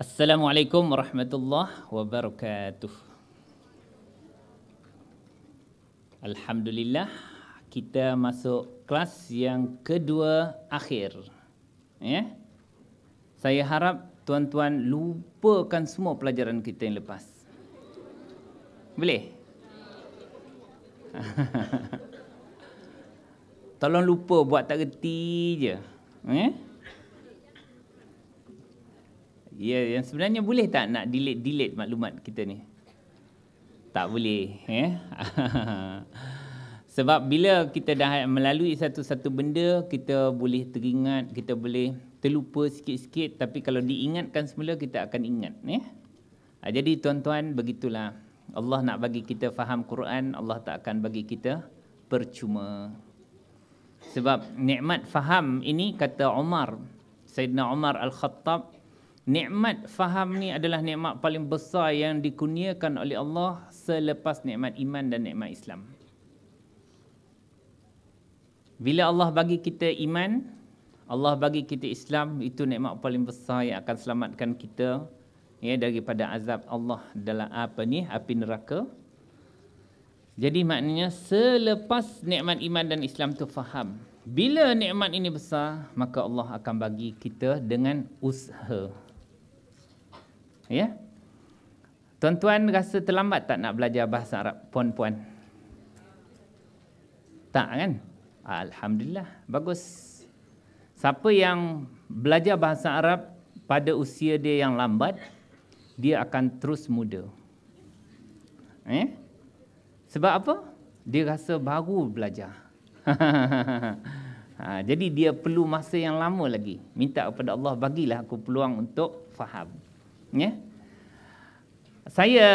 Assalamualaikum warahmatullahi wabarakatuh. Alhamdulillah kita masuk kelas yang kedua akhir. Ya. Saya harap tuan-tuan lupakan semua pelajaran kita yang lepas. Boleh? Tolong lupa buat tak reti je. Ya. Ya, yang sebenarnya boleh tak nak delete-delete maklumat kita ni? Tak boleh. Eh? Sebab bila kita dah melalui satu-satu benda, kita boleh teringat, kita boleh terlupa sikit-sikit. Tapi kalau diingatkan semula, kita akan ingat. Eh? Jadi tuan-tuan, begitulah. Allah nak bagi kita faham Quran, Allah tak akan bagi kita percuma. Sebab nikmat faham ini kata Umar, Sayyidina Umar Al-Khattab Nikmat faham ni adalah nikmat paling besar yang dikurniakan oleh Allah selepas nikmat iman dan nikmat Islam. Bila Allah bagi kita iman, Allah bagi kita Islam, itu nikmat paling besar yang akan selamatkan kita ya daripada azab Allah dalam apa ni? Api neraka. Jadi maknanya selepas nikmat iman dan Islam tu faham, bila nikmat ini besar, maka Allah akan bagi kita dengan usaha. Ya. Tuan-tuan rasa terlambat tak nak belajar bahasa Arab, puan-puan? Tak kan? Alhamdulillah, bagus. Siapa yang belajar bahasa Arab pada usia dia yang lambat, dia akan terus muda. Eh? Sebab apa? Dia rasa baru belajar. ha, jadi dia perlu masa yang lama lagi. Minta kepada Allah, bagilah aku peluang untuk faham ya. Saya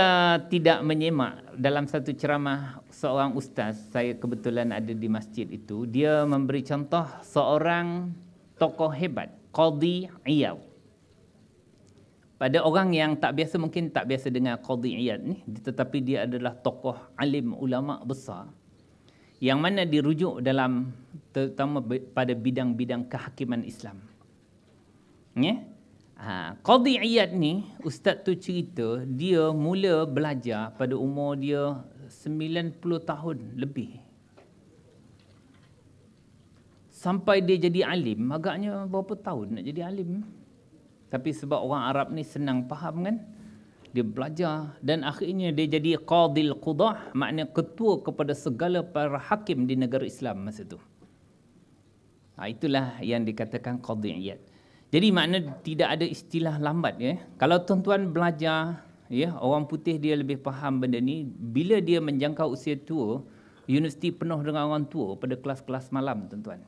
tidak menyemak dalam satu ceramah seorang ustaz, saya kebetulan ada di masjid itu, dia memberi contoh seorang tokoh hebat, Qadhi Iyaw. Pada orang yang tak biasa mungkin tak biasa dengan Qadhi Iyad ni, tetapi dia adalah tokoh alim ulama besar. Yang mana dirujuk dalam terutama pada bidang-bidang kehakiman Islam. Ya? Yeah? Ha, Qadi Iyad ni, Ustaz tu cerita, dia mula belajar pada umur dia 90 tahun lebih. Sampai dia jadi alim, agaknya berapa tahun nak jadi alim? Tapi sebab orang Arab ni senang faham kan? Dia belajar dan akhirnya dia jadi Qadil Qudah, maknanya ketua kepada segala para hakim di negara Islam masa tu. Ha, itulah yang dikatakan Qadi Iyad. Jadi makna tidak ada istilah lambat ya. Kalau tuan-tuan belajar ya, orang putih dia lebih faham benda ni bila dia menjangkau usia tua, universiti penuh dengan orang tua pada kelas-kelas malam tuan-tuan.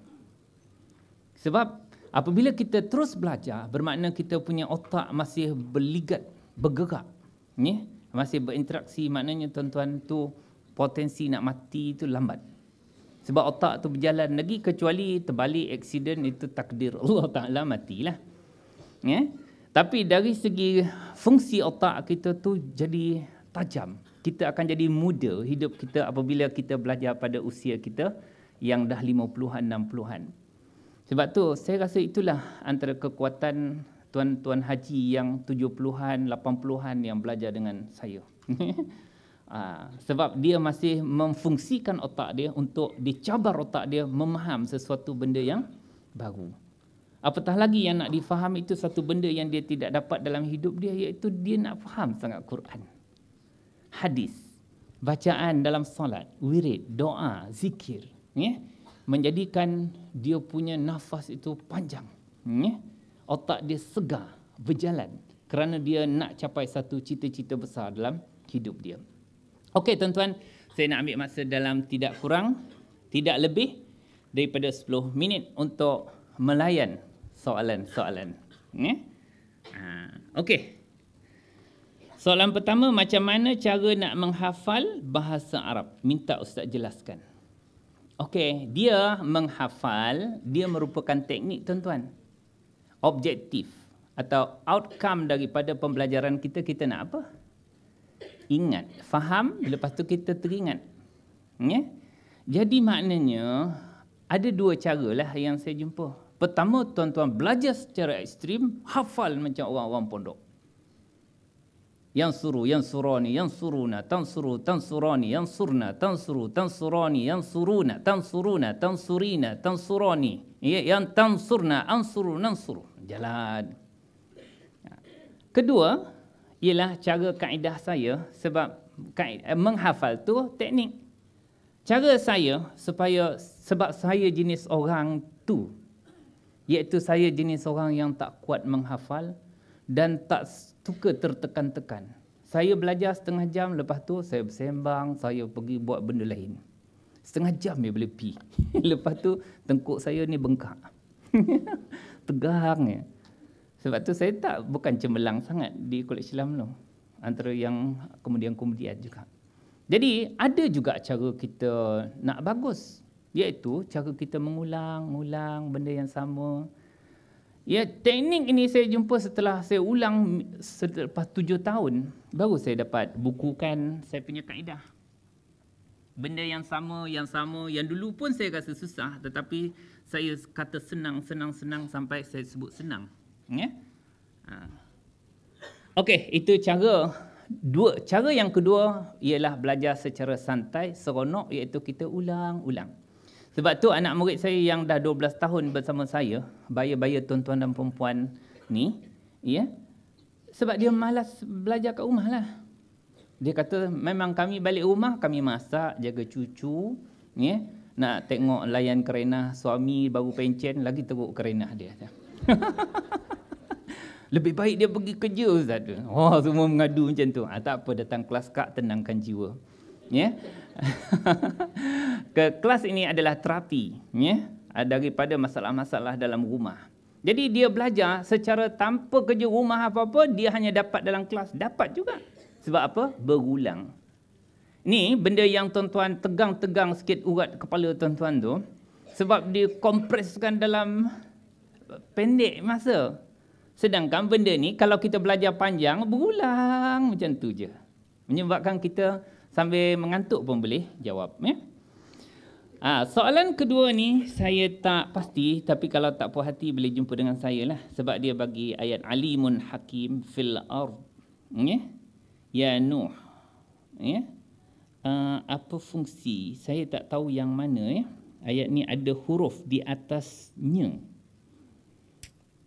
Sebab apabila kita terus belajar, bermakna kita punya otak masih berligat, bergerak. Ya, masih berinteraksi maknanya tuan-tuan tu potensi nak mati itu lambat sebab otak tu berjalan lagi kecuali terbalik accident itu takdir Allah Taala matilah. Ya. Yeah? Tapi dari segi fungsi otak kita tu jadi tajam. Kita akan jadi muda hidup kita apabila kita belajar pada usia kita yang dah lima puluhan enam puluhan. Sebab tu saya rasa itulah antara kekuatan tuan-tuan haji yang tujuh puluhan lapan puluhan yang belajar dengan saya. Ha, sebab dia masih memfungsikan otak dia untuk dicabar otak dia memaham sesuatu benda yang baru. Apatah lagi yang nak difaham itu satu benda yang dia tidak dapat dalam hidup dia iaitu dia nak faham sangat Quran. Hadis, bacaan dalam solat, wirid, doa, zikir. Ya? Menjadikan dia punya nafas itu panjang. Ya? Otak dia segar, berjalan kerana dia nak capai satu cita-cita besar dalam hidup dia. Okey tuan-tuan, saya nak ambil masa dalam tidak kurang, tidak lebih daripada 10 minit untuk melayan soalan-soalan. Yeah? Ha, okey. Soalan pertama, macam mana cara nak menghafal bahasa Arab? Minta Ustaz jelaskan. Okey, dia menghafal, dia merupakan teknik tuan-tuan. Objektif atau outcome daripada pembelajaran kita, kita nak apa? ingat, faham, lepas tu kita teringat. Ya? Jadi maknanya ada dua lah yang saya jumpa. Pertama, tuan-tuan belajar secara ekstrim, hafal macam orang-orang pondok. Yang suru, yang surani, yang suruna, tan suru, tan surani, yang surna, tan suru, tan surani, yang suruna, tan suruna, tan surina, tan surani. Ya, yang tan surna, ansuru, nansuru. Jalan. Ya. Kedua, ialah cara kaedah saya sebab eh, menghafal tu teknik. Cara saya supaya sebab saya jenis orang tu iaitu saya jenis orang yang tak kuat menghafal dan tak suka tertekan-tekan. Saya belajar setengah jam lepas tu saya bersembang, saya pergi buat benda lain. Setengah jam dia boleh pergi. lepas tu tengkuk saya ni bengkak. Tegang ya. Sebab tu saya tak bukan cemerlang sangat di kolej Islam tu. Antara yang kemudian-kemudian juga. Jadi ada juga cara kita nak bagus. Iaitu cara kita mengulang-ulang benda yang sama. Ya, teknik ini saya jumpa setelah saya ulang selepas tujuh tahun. Baru saya dapat bukukan saya punya kaedah. Benda yang sama, yang sama, yang dulu pun saya rasa susah. Tetapi saya kata senang, senang, senang sampai saya sebut senang ya ha. okey itu cara dua cara yang kedua ialah belajar secara santai seronok iaitu kita ulang-ulang sebab tu anak murid saya yang dah 12 tahun bersama saya bayar-bayar tuan-tuan dan perempuan ni ya sebab dia malas belajar kat rumah lah. Dia kata memang kami balik rumah, kami masak, jaga cucu. Ya? Nak tengok layan kerenah suami baru pencen, lagi teruk kerenah dia. Lebih baik dia pergi kerja Ustaz tu. oh, semua mengadu macam tu. Ah, tak apa, datang kelas kak, tenangkan jiwa. Ya. Yeah? Ke kelas ini adalah terapi, ya. Yeah? Daripada masalah-masalah dalam rumah. Jadi dia belajar secara tanpa kerja rumah apa-apa, dia hanya dapat dalam kelas. Dapat juga. Sebab apa? Berulang. Ini benda yang tuan-tuan tegang-tegang sikit urat kepala tuan-tuan tu. Sebab dia kompreskan dalam pendek masa. Sedangkan benda ni kalau kita belajar panjang berulang macam tu je. Menyebabkan kita sambil mengantuk pun boleh jawab. Ya? Ha, soalan kedua ni saya tak pasti tapi kalau tak puas hati boleh jumpa dengan saya lah. Sebab dia bagi ayat alimun hakim fil ard. Ya? ya Nuh. Ya? Uh, apa fungsi? Saya tak tahu yang mana ya. Ayat ni ada huruf di atasnya.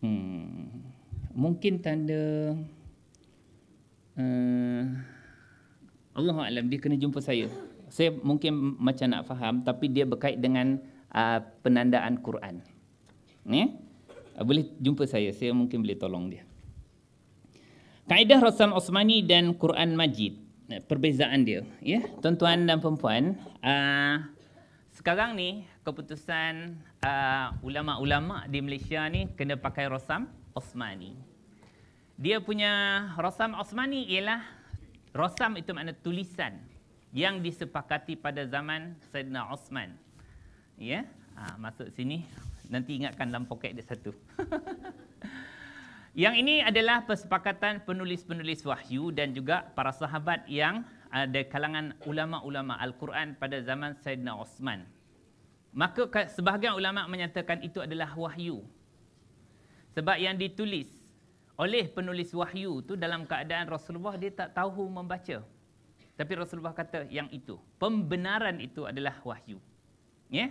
Hmm. Mungkin tanda uh, Allah Alam dia kena jumpa saya. Saya mungkin macam nak faham tapi dia berkait dengan uh, penandaan Quran. Ya? Yeah? Uh, boleh jumpa saya, saya mungkin boleh tolong dia. Kaedah Rasam Osmani dan Quran Majid. Eh, perbezaan dia. Ya? Yeah? Tuan-tuan dan perempuan, uh, ah, sekarang ni keputusan uh, ulama-ulama di Malaysia ni kena pakai rosam Osmani. Dia punya rosam Osmani ialah rosam itu makna tulisan yang disepakati pada zaman Saidina Osman. Ya, yeah? uh, masuk sini nanti ingatkan dalam poket dia satu. yang ini adalah persepakatan penulis-penulis wahyu dan juga para sahabat yang ada kalangan ulama-ulama Al-Quran pada zaman Saidina Osman. Maka sebahagian ulama menyatakan itu adalah wahyu. Sebab yang ditulis oleh penulis wahyu tu dalam keadaan Rasulullah dia tak tahu membaca. Tapi Rasulullah kata yang itu. Pembenaran itu adalah wahyu. Ya? Yeah?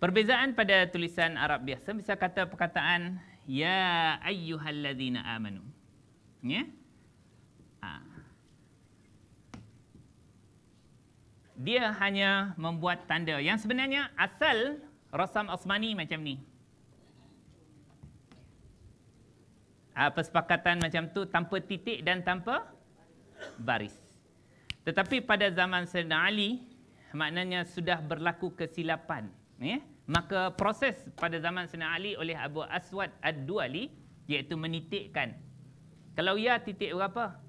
Perbezaan pada tulisan Arab biasa, misal kata perkataan Ya ayyuhalladzina amanu. Ya? Yeah? dia hanya membuat tanda. Yang sebenarnya asal Rasam Osmani macam ni. Uh, persepakatan macam tu tanpa titik dan tanpa baris. Tetapi pada zaman Sayyidina Ali, maknanya sudah berlaku kesilapan. Ya? Maka proses pada zaman Sayyidina Ali oleh Abu Aswad Ad-Duali iaitu menitikkan. Kalau ya titik berapa?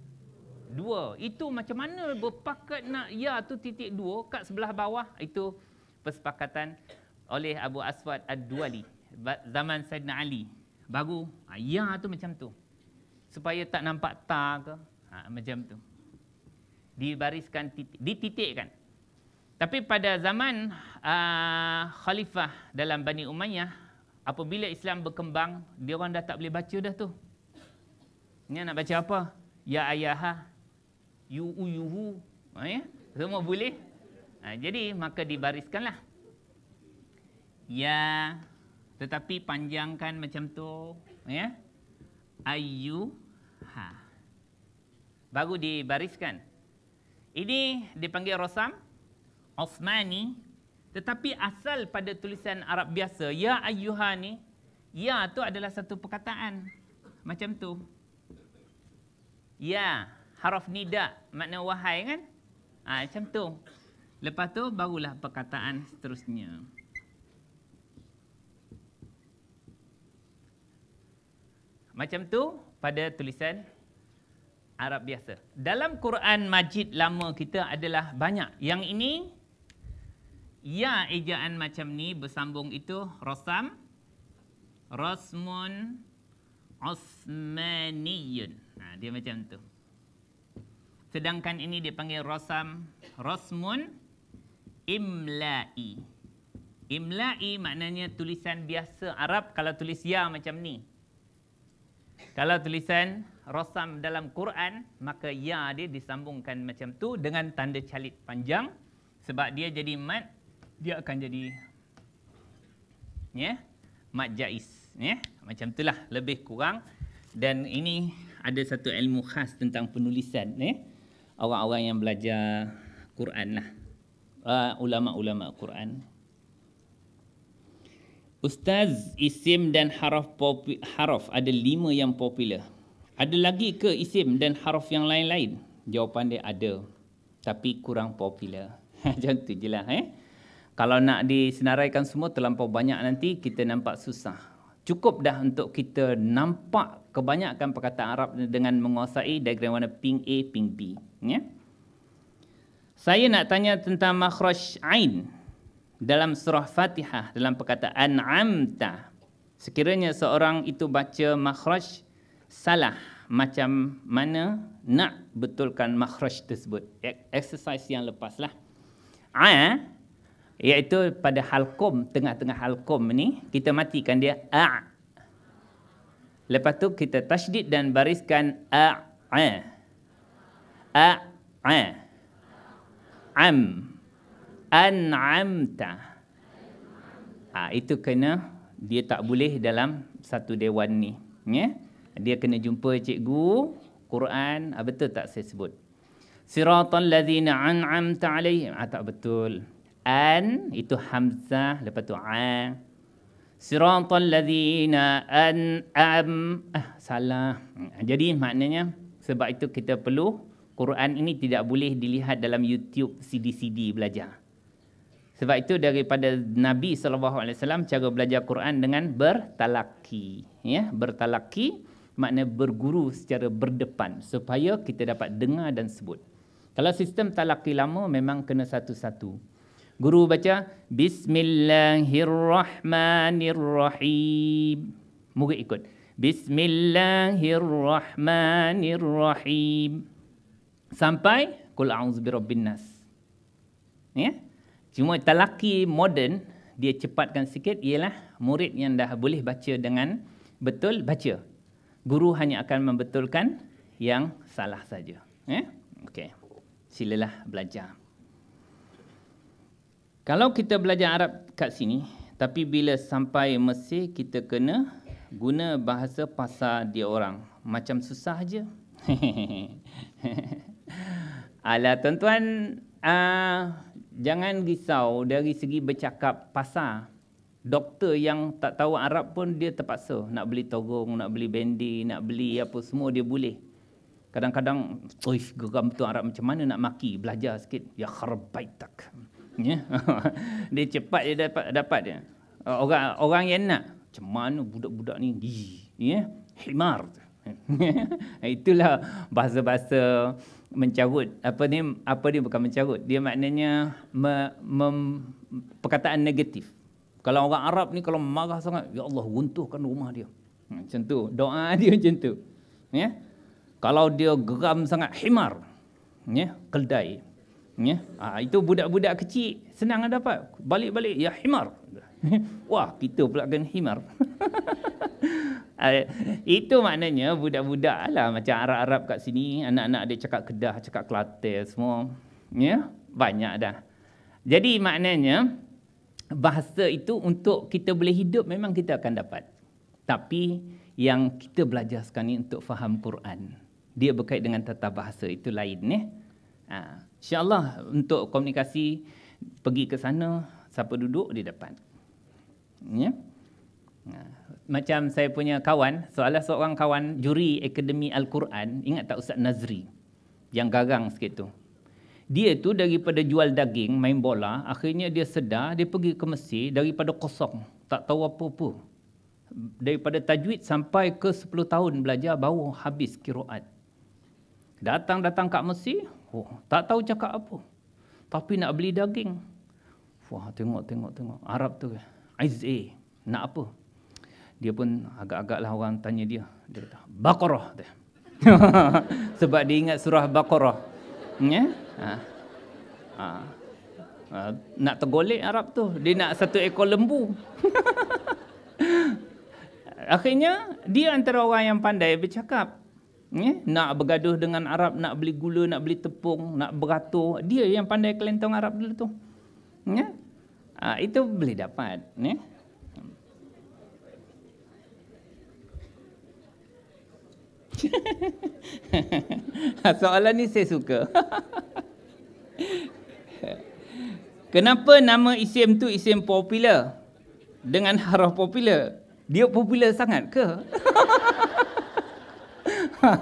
dua. Itu macam mana berpakat nak ya tu titik dua kat sebelah bawah. Itu persepakatan oleh Abu Aswad Ad-Duali. Zaman Sayyidina Ali. Baru ha, ya tu macam tu. Supaya tak nampak ta ke. Ha, macam tu. Dibariskan, titik, dititikkan. Tapi pada zaman uh, khalifah dalam Bani Umayyah, apabila Islam berkembang, dia orang dah tak boleh baca dah tu. Ini nak baca apa? Ya ayah ha? yuuyuhu oh, ya? semua boleh ha, jadi maka dibariskanlah ya tetapi panjangkan macam tu ya ayu ha baru dibariskan ini dipanggil rosam osmani tetapi asal pada tulisan Arab biasa ya ayuha ni ya tu adalah satu perkataan macam tu ya Haraf nida makna wahai kan? Ha, macam tu. Lepas tu barulah perkataan seterusnya. Macam tu pada tulisan Arab biasa. Dalam Quran Majid lama kita adalah banyak. Yang ini ya ejaan macam ni bersambung itu rasam rasmun osmaniyun. Ha, dia macam tu. Sedangkan ini dipanggil rosam rosmun imla'i. Imla'i maknanya tulisan biasa Arab kalau tulis ya macam ni. Kalau tulisan rosam dalam Quran, maka ya dia disambungkan macam tu dengan tanda calit panjang. Sebab dia jadi mat, dia akan jadi yeah, mat jais. Yeah, macam tu lah lebih kurang. Dan ini ada satu ilmu khas tentang penulisan. Yeah orang-orang yang belajar Quran lah. Uh, ulama-ulama Quran. Ustaz, isim dan haraf, haraf ada lima yang popular. Ada lagi ke isim dan haraf yang lain-lain? Jawapan dia ada. Tapi kurang popular. Macam tu je lah. Eh? Kalau nak disenaraikan semua terlampau banyak nanti, kita nampak susah. Cukup dah untuk kita nampak kebanyakan perkataan Arab dengan menguasai diagram warna pink A, pink B. Ya? Saya nak tanya tentang makhraj ain dalam surah Fatihah dalam perkataan amta. Sekiranya seorang itu baca makhraj salah macam mana nak betulkan makhraj tersebut? Ya, exercise yang lepaslah A iaitu pada halkom tengah-tengah halkom ni kita matikan dia a. Lepas tu kita tasydid dan bariskan a. a. A, A, am an'amta ha, itu kena dia tak boleh dalam satu dewan ni ya dia kena jumpa cikgu Quran ha, betul tak saya sebut siratal ladzina an'amta alaihim ha, tak betul an itu hamzah lepas tu a siratal ladzina an'am ah salah ha, jadi maknanya sebab itu kita perlu Quran ini tidak boleh dilihat dalam YouTube CD-CD belajar. Sebab itu daripada Nabi SAW cara belajar Quran dengan bertalaki. Ya, bertalaki makna berguru secara berdepan supaya kita dapat dengar dan sebut. Kalau sistem talaki lama memang kena satu-satu. Guru baca Bismillahirrahmanirrahim. Murid ikut. Bismillahirrahmanirrahim sampai kul a'udzu birabbin nas. Ya. Cuma talaki moden dia cepatkan sikit ialah murid yang dah boleh baca dengan betul baca. Guru hanya akan membetulkan yang salah saja. Ya. Okey. Silalah belajar. Kalau kita belajar Arab kat sini tapi bila sampai Mesir kita kena guna bahasa pasar dia orang. Macam susah aje. Ala tuan-tuan uh, jangan risau dari segi bercakap pasar. Doktor yang tak tahu Arab pun dia terpaksa nak beli togong, nak beli bendi, nak beli apa semua dia boleh. Kadang-kadang, uish, geram tu Arab macam mana nak maki, belajar sikit. Ya kharbaitak. Ya? dia cepat dia dapat. dapat dia. Orang, orang yang nak, macam mana budak-budak ni, ya? himar. Itulah bahasa-bahasa mencarut apa ni apa ni bukan mencarut dia maknanya me, mem, perkataan negatif kalau orang Arab ni kalau marah sangat ya Allah runtuhkan rumah dia ha, macam tu doa dia macam tu ya kalau dia geram sangat himar ya keldai ya ha, itu budak-budak kecil senang dapat balik-balik ya himar Wah, kita pula kena himar. Eh, itu maknanya budak-budak lah macam Arab-Arab kat sini. Anak-anak dia cakap Kedah, cakap Kelantan semua. Ya, banyak dah. Jadi maknanya bahasa itu untuk kita boleh hidup memang kita akan dapat. Tapi yang kita belajar sekarang ni untuk faham Quran. Dia berkait dengan tata bahasa itu lain. Eh? Ha. InsyaAllah untuk komunikasi pergi ke sana, siapa duduk di depan? Ya? Macam saya punya kawan, salah seorang kawan juri Akademi Al-Quran, ingat tak Ustaz Nazri? Yang garang sikit tu. Dia tu daripada jual daging, main bola, akhirnya dia sedar, dia pergi ke Mesir daripada kosong. Tak tahu apa-apa. Daripada tajwid sampai ke 10 tahun belajar, baru habis kiraat. Datang-datang kat Mesir, oh, tak tahu cakap apa. Tapi nak beli daging. Wah, tengok, tengok, tengok. Arab tu. Izzi. Eh, nak apa? Dia pun agak agak lah. orang tanya dia. Dia kata, Baqarah. Sebab dia ingat surah Baqarah. Ya? Ha. Ha. Ha. Nak tergolek Arab tu. Dia nak satu ekor lembu. Akhirnya, dia antara orang yang pandai bercakap. Ya? Nak bergaduh dengan Arab, nak beli gula, nak beli tepung, nak beratur. Dia yang pandai kelentong Arab dulu tu. Ya? Uh, itu boleh dapat. Ya? Soalan ni saya suka. Kenapa nama isim tu isim popular? Dengan haraf popular. Dia popular sangat ke?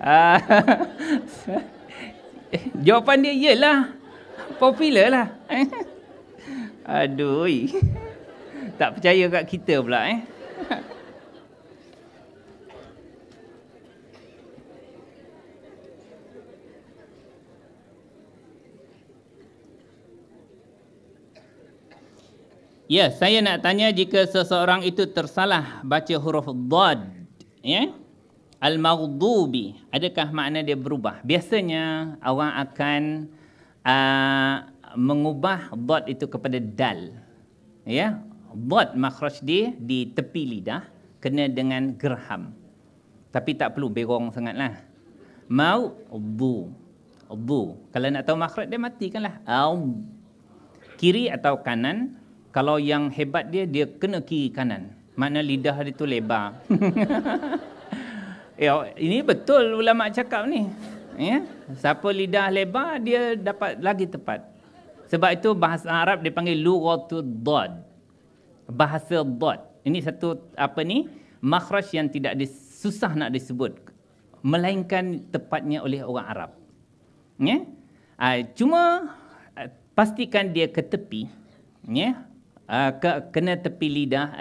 Ah, jawapan dia ialah popular lah. Aduh. Tak percaya kat kita pula eh. Ya, saya nak tanya jika seseorang itu tersalah baca huruf dad, ya? Al-maghdubi, adakah makna dia berubah? Biasanya orang akan uh, mengubah dot itu kepada dal. Ya, dot makhraj dia di tepi lidah kena dengan gerham. Tapi tak perlu berong sangatlah. Mau bu. Bu. Kalau nak tahu makhraj dia matikanlah. Au. Kiri atau kanan. Kalau yang hebat dia, dia kena kiri kanan. Mana lidah dia tu lebar. ya, ini betul ulama cakap ni ya siapa lidah lebar dia dapat lagi tepat sebab itu bahasa Arab dipanggil lughatul dad bahasa dad ini satu apa ni makhraj yang tidak susah nak disebut melainkan tepatnya oleh orang Arab ya uh, cuma ah, pastikan dia ke tepi ya uh, ke, kena tepi lidah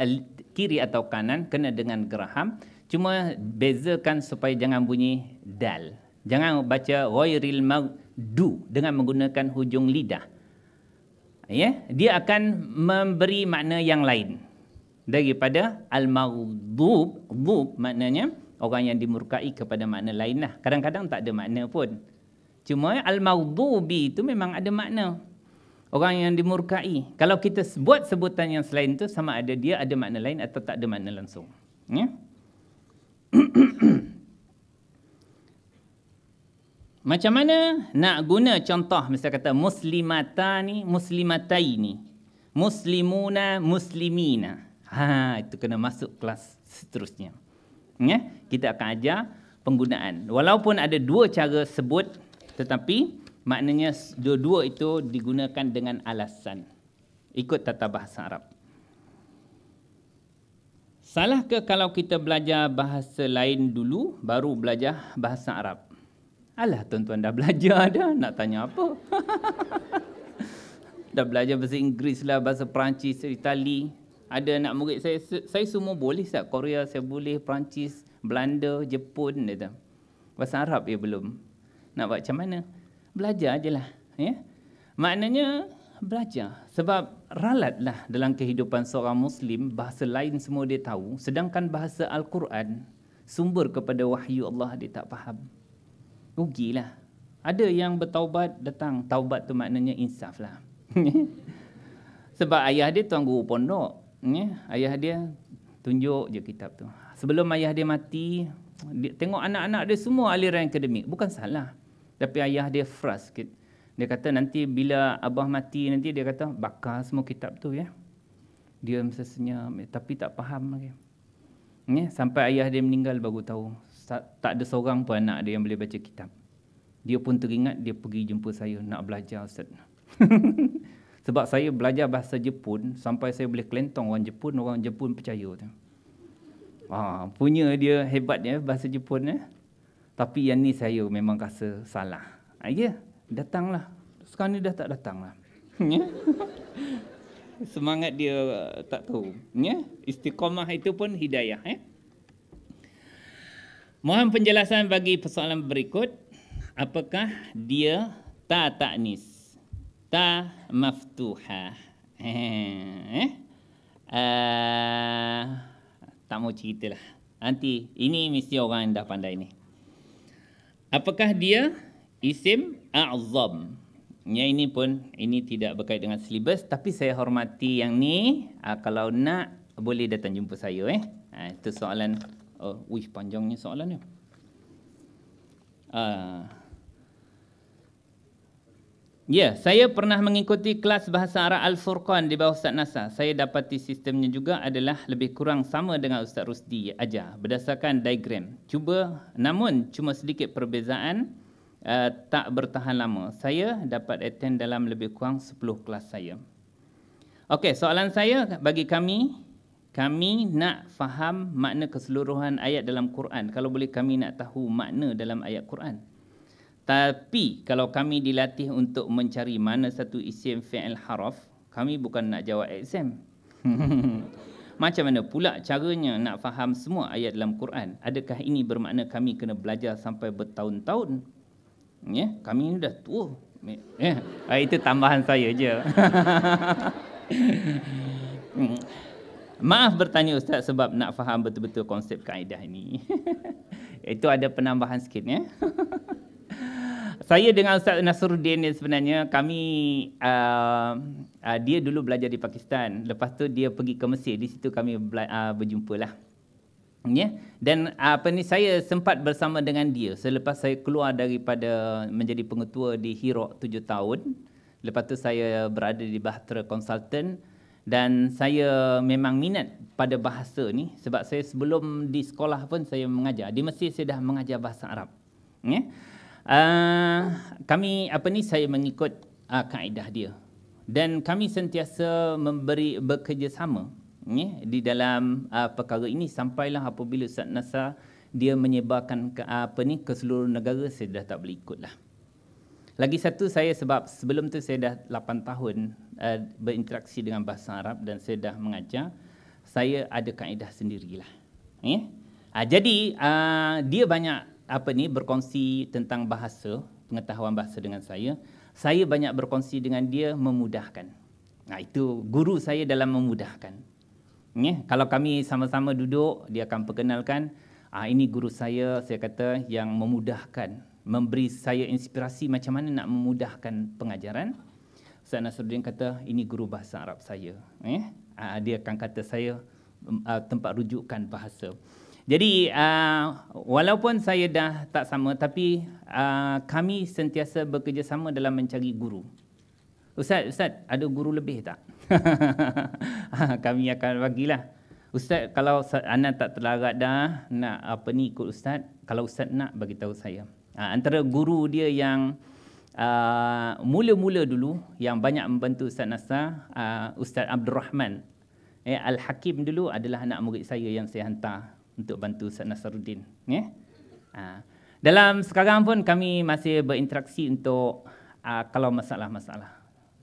kiri atau kanan kena dengan geraham cuma bezakan supaya jangan bunyi dal Jangan baca ghairil magdu dengan menggunakan hujung lidah. Ya, dia akan memberi makna yang lain daripada al-maghdub, dhub maknanya orang yang dimurkai kepada makna lainlah. Kadang-kadang tak ada makna pun. Cuma al-maghdubi itu memang ada makna. Orang yang dimurkai. Kalau kita buat sebutan yang selain itu sama ada dia ada makna lain atau tak ada makna langsung. Ya. Macam mana nak guna contoh misalnya kata Muslimatani, ni, muslimataini. Muslimuna, muslimina. Ha, itu kena masuk kelas seterusnya. Ya, kita akan ajar penggunaan. Walaupun ada dua cara sebut tetapi maknanya dua-dua itu digunakan dengan alasan. Ikut tata bahasa Arab. Salah ke kalau kita belajar bahasa lain dulu baru belajar bahasa Arab? Alah tuan-tuan dah belajar dah nak tanya apa. dah belajar bahasa Inggeris lah, bahasa Perancis, Itali. Ada anak murid saya, saya semua boleh tak? Korea saya boleh, Perancis, Belanda, Jepun. Dia bahasa Arab ya belum. Nak buat macam mana? Belajar je lah. Ya? Maknanya belajar. Sebab ralat lah dalam kehidupan seorang Muslim, bahasa lain semua dia tahu. Sedangkan bahasa Al-Quran, sumber kepada wahyu Allah dia tak faham rugilah. Ada yang bertaubat datang. Taubat tu maknanya insaf lah. Sebab ayah dia tuan guru pondok. Ayah dia tunjuk je kitab tu. Sebelum ayah dia mati, dia tengok anak-anak dia semua aliran akademik. Bukan salah. Tapi ayah dia frust sikit. Dia kata nanti bila abah mati nanti dia kata bakar semua kitab tu ya. Dia mesti senyap tapi tak faham lagi. Ya, sampai ayah dia meninggal baru tahu tak ada seorang pun anak dia yang boleh baca kitab. Dia pun teringat dia pergi jumpa saya nak belajar Ustaz. Sebab saya belajar bahasa Jepun sampai saya boleh kelentong orang Jepun, orang Jepun percaya. Ha, punya dia hebatnya bahasa Jepun. Eh? Tapi yang ni saya memang rasa salah. Ha, ya, datanglah. Sekarang ni dah tak datanglah. Ya. Semangat dia eh, tak tahu. Ya? Istiqamah itu pun hidayah. Eh? Mohon penjelasan bagi persoalan berikut. Apakah dia ta taknis? Ta maftuha, Eh? Uh, tak mau cerita lah. Nanti ini mesti orang yang dah pandai ni. Apakah dia isim a'zam? Ya ini pun ini tidak berkait dengan silibus tapi saya hormati yang ni ah, kalau nak boleh datang jumpa saya eh. Ah, itu soalan Oh, wih panjangnya soalan ni. Uh, Ya, yeah, saya pernah mengikuti kelas bahasa Arab Al-Furqan di bawah Ustaz Nasa. Saya dapati sistemnya juga adalah lebih kurang sama dengan Ustaz Rusdi ajar berdasarkan diagram. Cuba namun cuma sedikit perbezaan uh, tak bertahan lama. Saya dapat attend dalam lebih kurang 10 kelas saya. Okey, soalan saya bagi kami kami nak faham makna keseluruhan ayat dalam Quran. Kalau boleh kami nak tahu makna dalam ayat Quran. Tapi kalau kami dilatih untuk mencari mana satu isim fi'il haraf, kami bukan nak jawab exam. Macam mana pula caranya nak faham semua ayat dalam Quran? Adakah ini bermakna kami kena belajar sampai bertahun-tahun? Ya, kami ni dah tua. Ya, itu tambahan saya je. Hmm. Maaf bertanya Ustaz sebab nak faham betul-betul konsep kaedah ini. Itu ada penambahan sikit ya. Saya dengan Ustaz Nasruddin sebenarnya kami uh, uh, dia dulu belajar di Pakistan, lepas tu dia pergi ke Mesir, di situ kami bela- uh, berjumpalah. Ya. Yeah? Dan uh, apa ni saya sempat bersama dengan dia selepas saya keluar daripada menjadi pengetua di Hiro 7 tahun. Lepas tu saya berada di Bahtera Consultant dan saya memang minat pada bahasa ni sebab saya sebelum di sekolah pun saya mengajar di Mesir saya dah mengajar bahasa Arab ya uh, kami apa ni saya mengikut uh, kaedah dia dan kami sentiasa memberi bekerjasama ya di dalam uh, perkara ini sampailah apabila Ustaz Nasa dia menyebarkan ke, uh, apa ni ke seluruh negara saya dah tak boleh ikutlah lagi satu saya sebab sebelum tu saya dah 8 tahun uh, berinteraksi dengan bahasa Arab dan saya dah mengajar, saya ada kaedah sendirilah. Eh? Uh, jadi uh, dia banyak apa ni berkongsi tentang bahasa, pengetahuan bahasa dengan saya. Saya banyak berkongsi dengan dia memudahkan. Nah itu guru saya dalam memudahkan. Eh? Kalau kami sama-sama duduk, dia akan perkenalkan. Ah, ini guru saya, saya kata yang memudahkan, memberi saya inspirasi macam mana nak memudahkan pengajaran. Ustaz Nasruddin kata, ini guru bahasa Arab saya. Eh? Uh, dia akan kata saya uh, tempat rujukan bahasa. Jadi, uh, walaupun saya dah tak sama, tapi uh, kami sentiasa bekerjasama dalam mencari guru. Ustaz, Ustaz, ada guru lebih tak? kami akan bagilah. Ustaz, kalau anda tak terlarat dah nak apa ni ikut Ustaz, kalau Ustaz nak, bagi tahu saya. antara guru dia yang... Ah, mula-mula dulu yang banyak membantu Ustaz Nasar, uh, Ustaz Abdul Rahman eh, Al-Hakim dulu adalah anak murid saya yang saya hantar untuk bantu Ustaz Nasaruddin. Eh? Uh, dalam sekarang pun kami masih berinteraksi untuk uh, kalau masalah-masalah.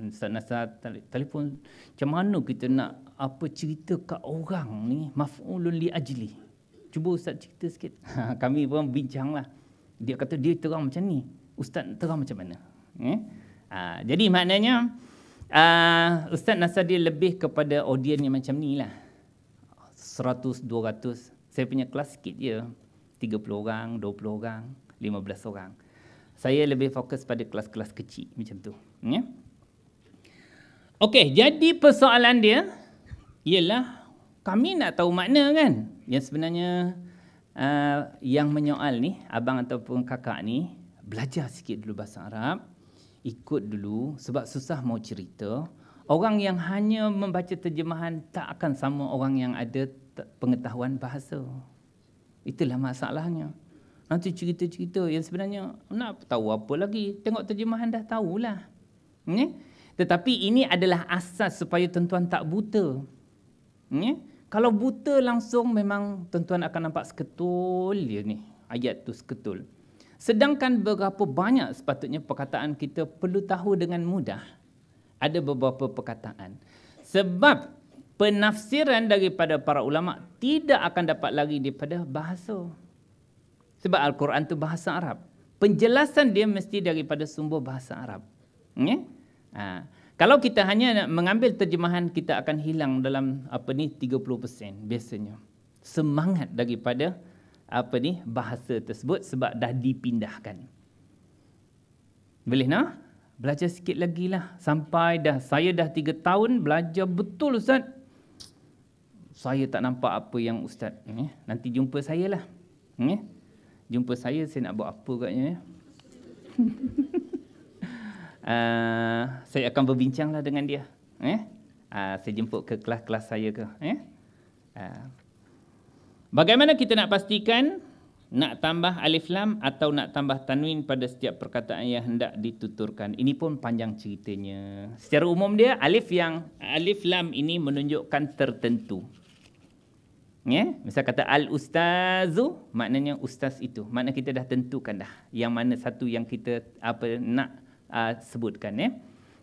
Ustaz Nasar telefon, macam mana kita nak apa cerita kat orang ni maf'ulun li ajli. Cuba Ustaz cerita sikit. kami pun bincang lah. Dia kata dia terang macam ni ustaz nak terang macam mana? Eh? Aa, ah, jadi maknanya aa, ah, ustaz dia lebih kepada audien yang macam ni lah. 100, 200. Saya punya kelas sikit je. 30 orang, 20 orang, 15 orang. Saya lebih fokus pada kelas-kelas kecil macam tu. Yeah? Okey, jadi persoalan dia ialah kami nak tahu makna kan? Yang sebenarnya uh, yang menyoal ni, abang ataupun kakak ni, belajar sikit dulu bahasa Arab, ikut dulu sebab susah mau cerita. Orang yang hanya membaca terjemahan tak akan sama orang yang ada pengetahuan bahasa. Itulah masalahnya. Nanti cerita-cerita yang sebenarnya nak tahu apa lagi. Tengok terjemahan dah tahulah. Ya? Tetapi ini adalah asas supaya tuan-tuan tak buta. Ya? Kalau buta langsung memang tuan-tuan akan nampak seketul dia ni. Ayat tu seketul. Sedangkan berapa banyak sepatutnya perkataan kita perlu tahu dengan mudah. Ada beberapa perkataan. Sebab penafsiran daripada para ulama tidak akan dapat lagi daripada bahasa. Sebab Al-Quran itu bahasa Arab. Penjelasan dia mesti daripada sumber bahasa Arab. Ya? Ha. Kalau kita hanya mengambil terjemahan, kita akan hilang dalam apa ni 30% biasanya. Semangat daripada apa ni bahasa tersebut sebab dah dipindahkan. Boleh nak? Belajar sikit lagi lah. Sampai dah saya dah tiga tahun belajar betul Ustaz. Saya tak nampak apa yang Ustaz. Eh, nanti jumpa saya lah. Eh, jumpa saya saya nak buat apa katnya. Eh? uh, saya akan berbincang lah dengan dia. Eh, uh, saya jemput ke kelas-kelas saya ke. Eh, uh, Bagaimana kita nak pastikan nak tambah alif lam atau nak tambah tanwin pada setiap perkataan yang hendak dituturkan? Ini pun panjang ceritanya. Secara umum dia alif yang alif lam ini menunjukkan tertentu. Ya, misal kata al ustazu maknanya ustaz itu. mana kita dah tentukan dah yang mana satu yang kita apa nak uh, sebutkan ya.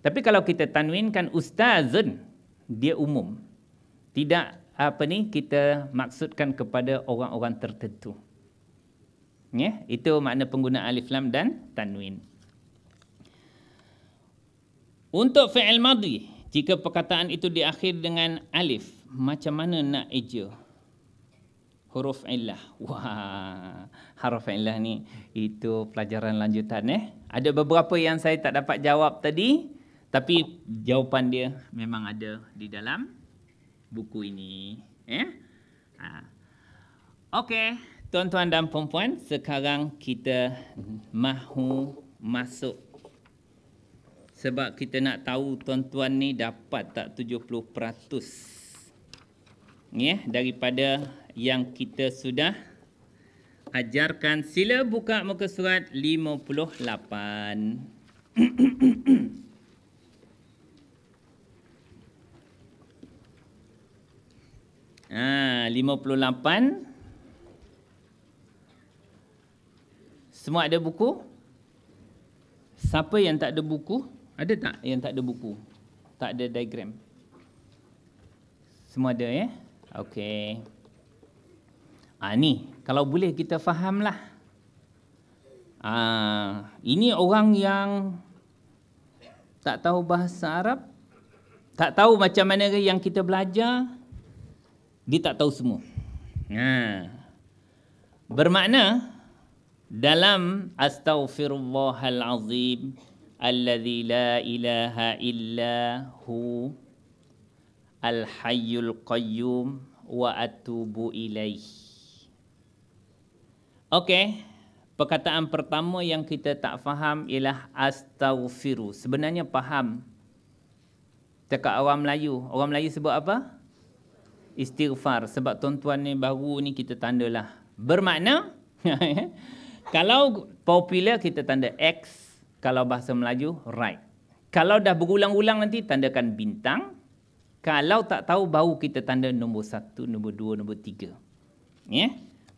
Tapi kalau kita tanwinkan ustazun dia umum. Tidak apa ni kita maksudkan kepada orang-orang tertentu. Ya, itu makna pengguna alif lam dan tanwin. Untuk fi'il madhi, jika perkataan itu diakhir dengan alif, macam mana nak eja? Huruf illah. Wah, huruf illah ni itu pelajaran lanjutan eh. Ada beberapa yang saya tak dapat jawab tadi, tapi jawapan dia memang ada di dalam buku ini ya yeah? ha. okey tuan-tuan dan puan-puan sekarang kita mahu masuk sebab kita nak tahu tuan-tuan ni dapat tak 70% ya yeah? daripada yang kita sudah ajarkan sila buka muka surat 58 Ha, ah, 58. Semua ada buku? Siapa yang tak ada buku? Ada tak yang tak ada buku? Tak ada diagram? Semua ada ya? Okey. Ha, ni, kalau boleh kita fahamlah. Ha, ini orang yang tak tahu bahasa Arab. Tak tahu macam mana yang kita belajar dia tak tahu semua. Ha. Bermakna dalam astaghfirullahalazim alladzi la ilaha illa hu alhayyul qayyum wa atubu ilaih. Okey, perkataan pertama yang kita tak faham ialah astaghfiru. Sebenarnya faham. Cakap orang Melayu. Orang Melayu sebut apa? istighfar sebab tuan-tuan ni baru ni kita tandalah. Bermakna ya. kalau popular kita tanda X kalau bahasa Melayu right. Kalau dah berulang-ulang nanti tandakan bintang. Kalau tak tahu baru kita tanda nombor 1, nombor 2, nombor 3. Ya. Yeah?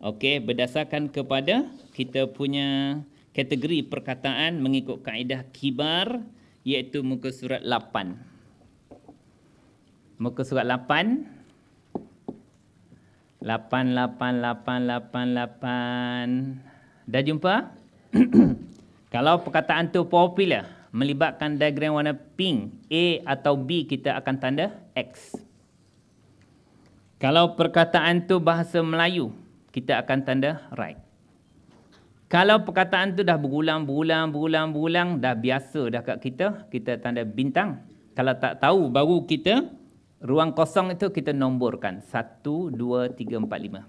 Okey, berdasarkan kepada kita punya kategori perkataan mengikut kaedah kibar iaitu muka surat 8. Muka surat 88888. Dah jumpa? Kalau perkataan tu popular, melibatkan diagram warna pink, A atau B kita akan tanda X. Kalau perkataan tu bahasa Melayu, kita akan tanda right. Kalau perkataan tu dah berulang, berulang, berulang, berulang, dah biasa dah kat kita, kita tanda bintang. Kalau tak tahu, baru kita Ruang kosong itu kita nomborkan. Satu, dua, tiga, empat, lima.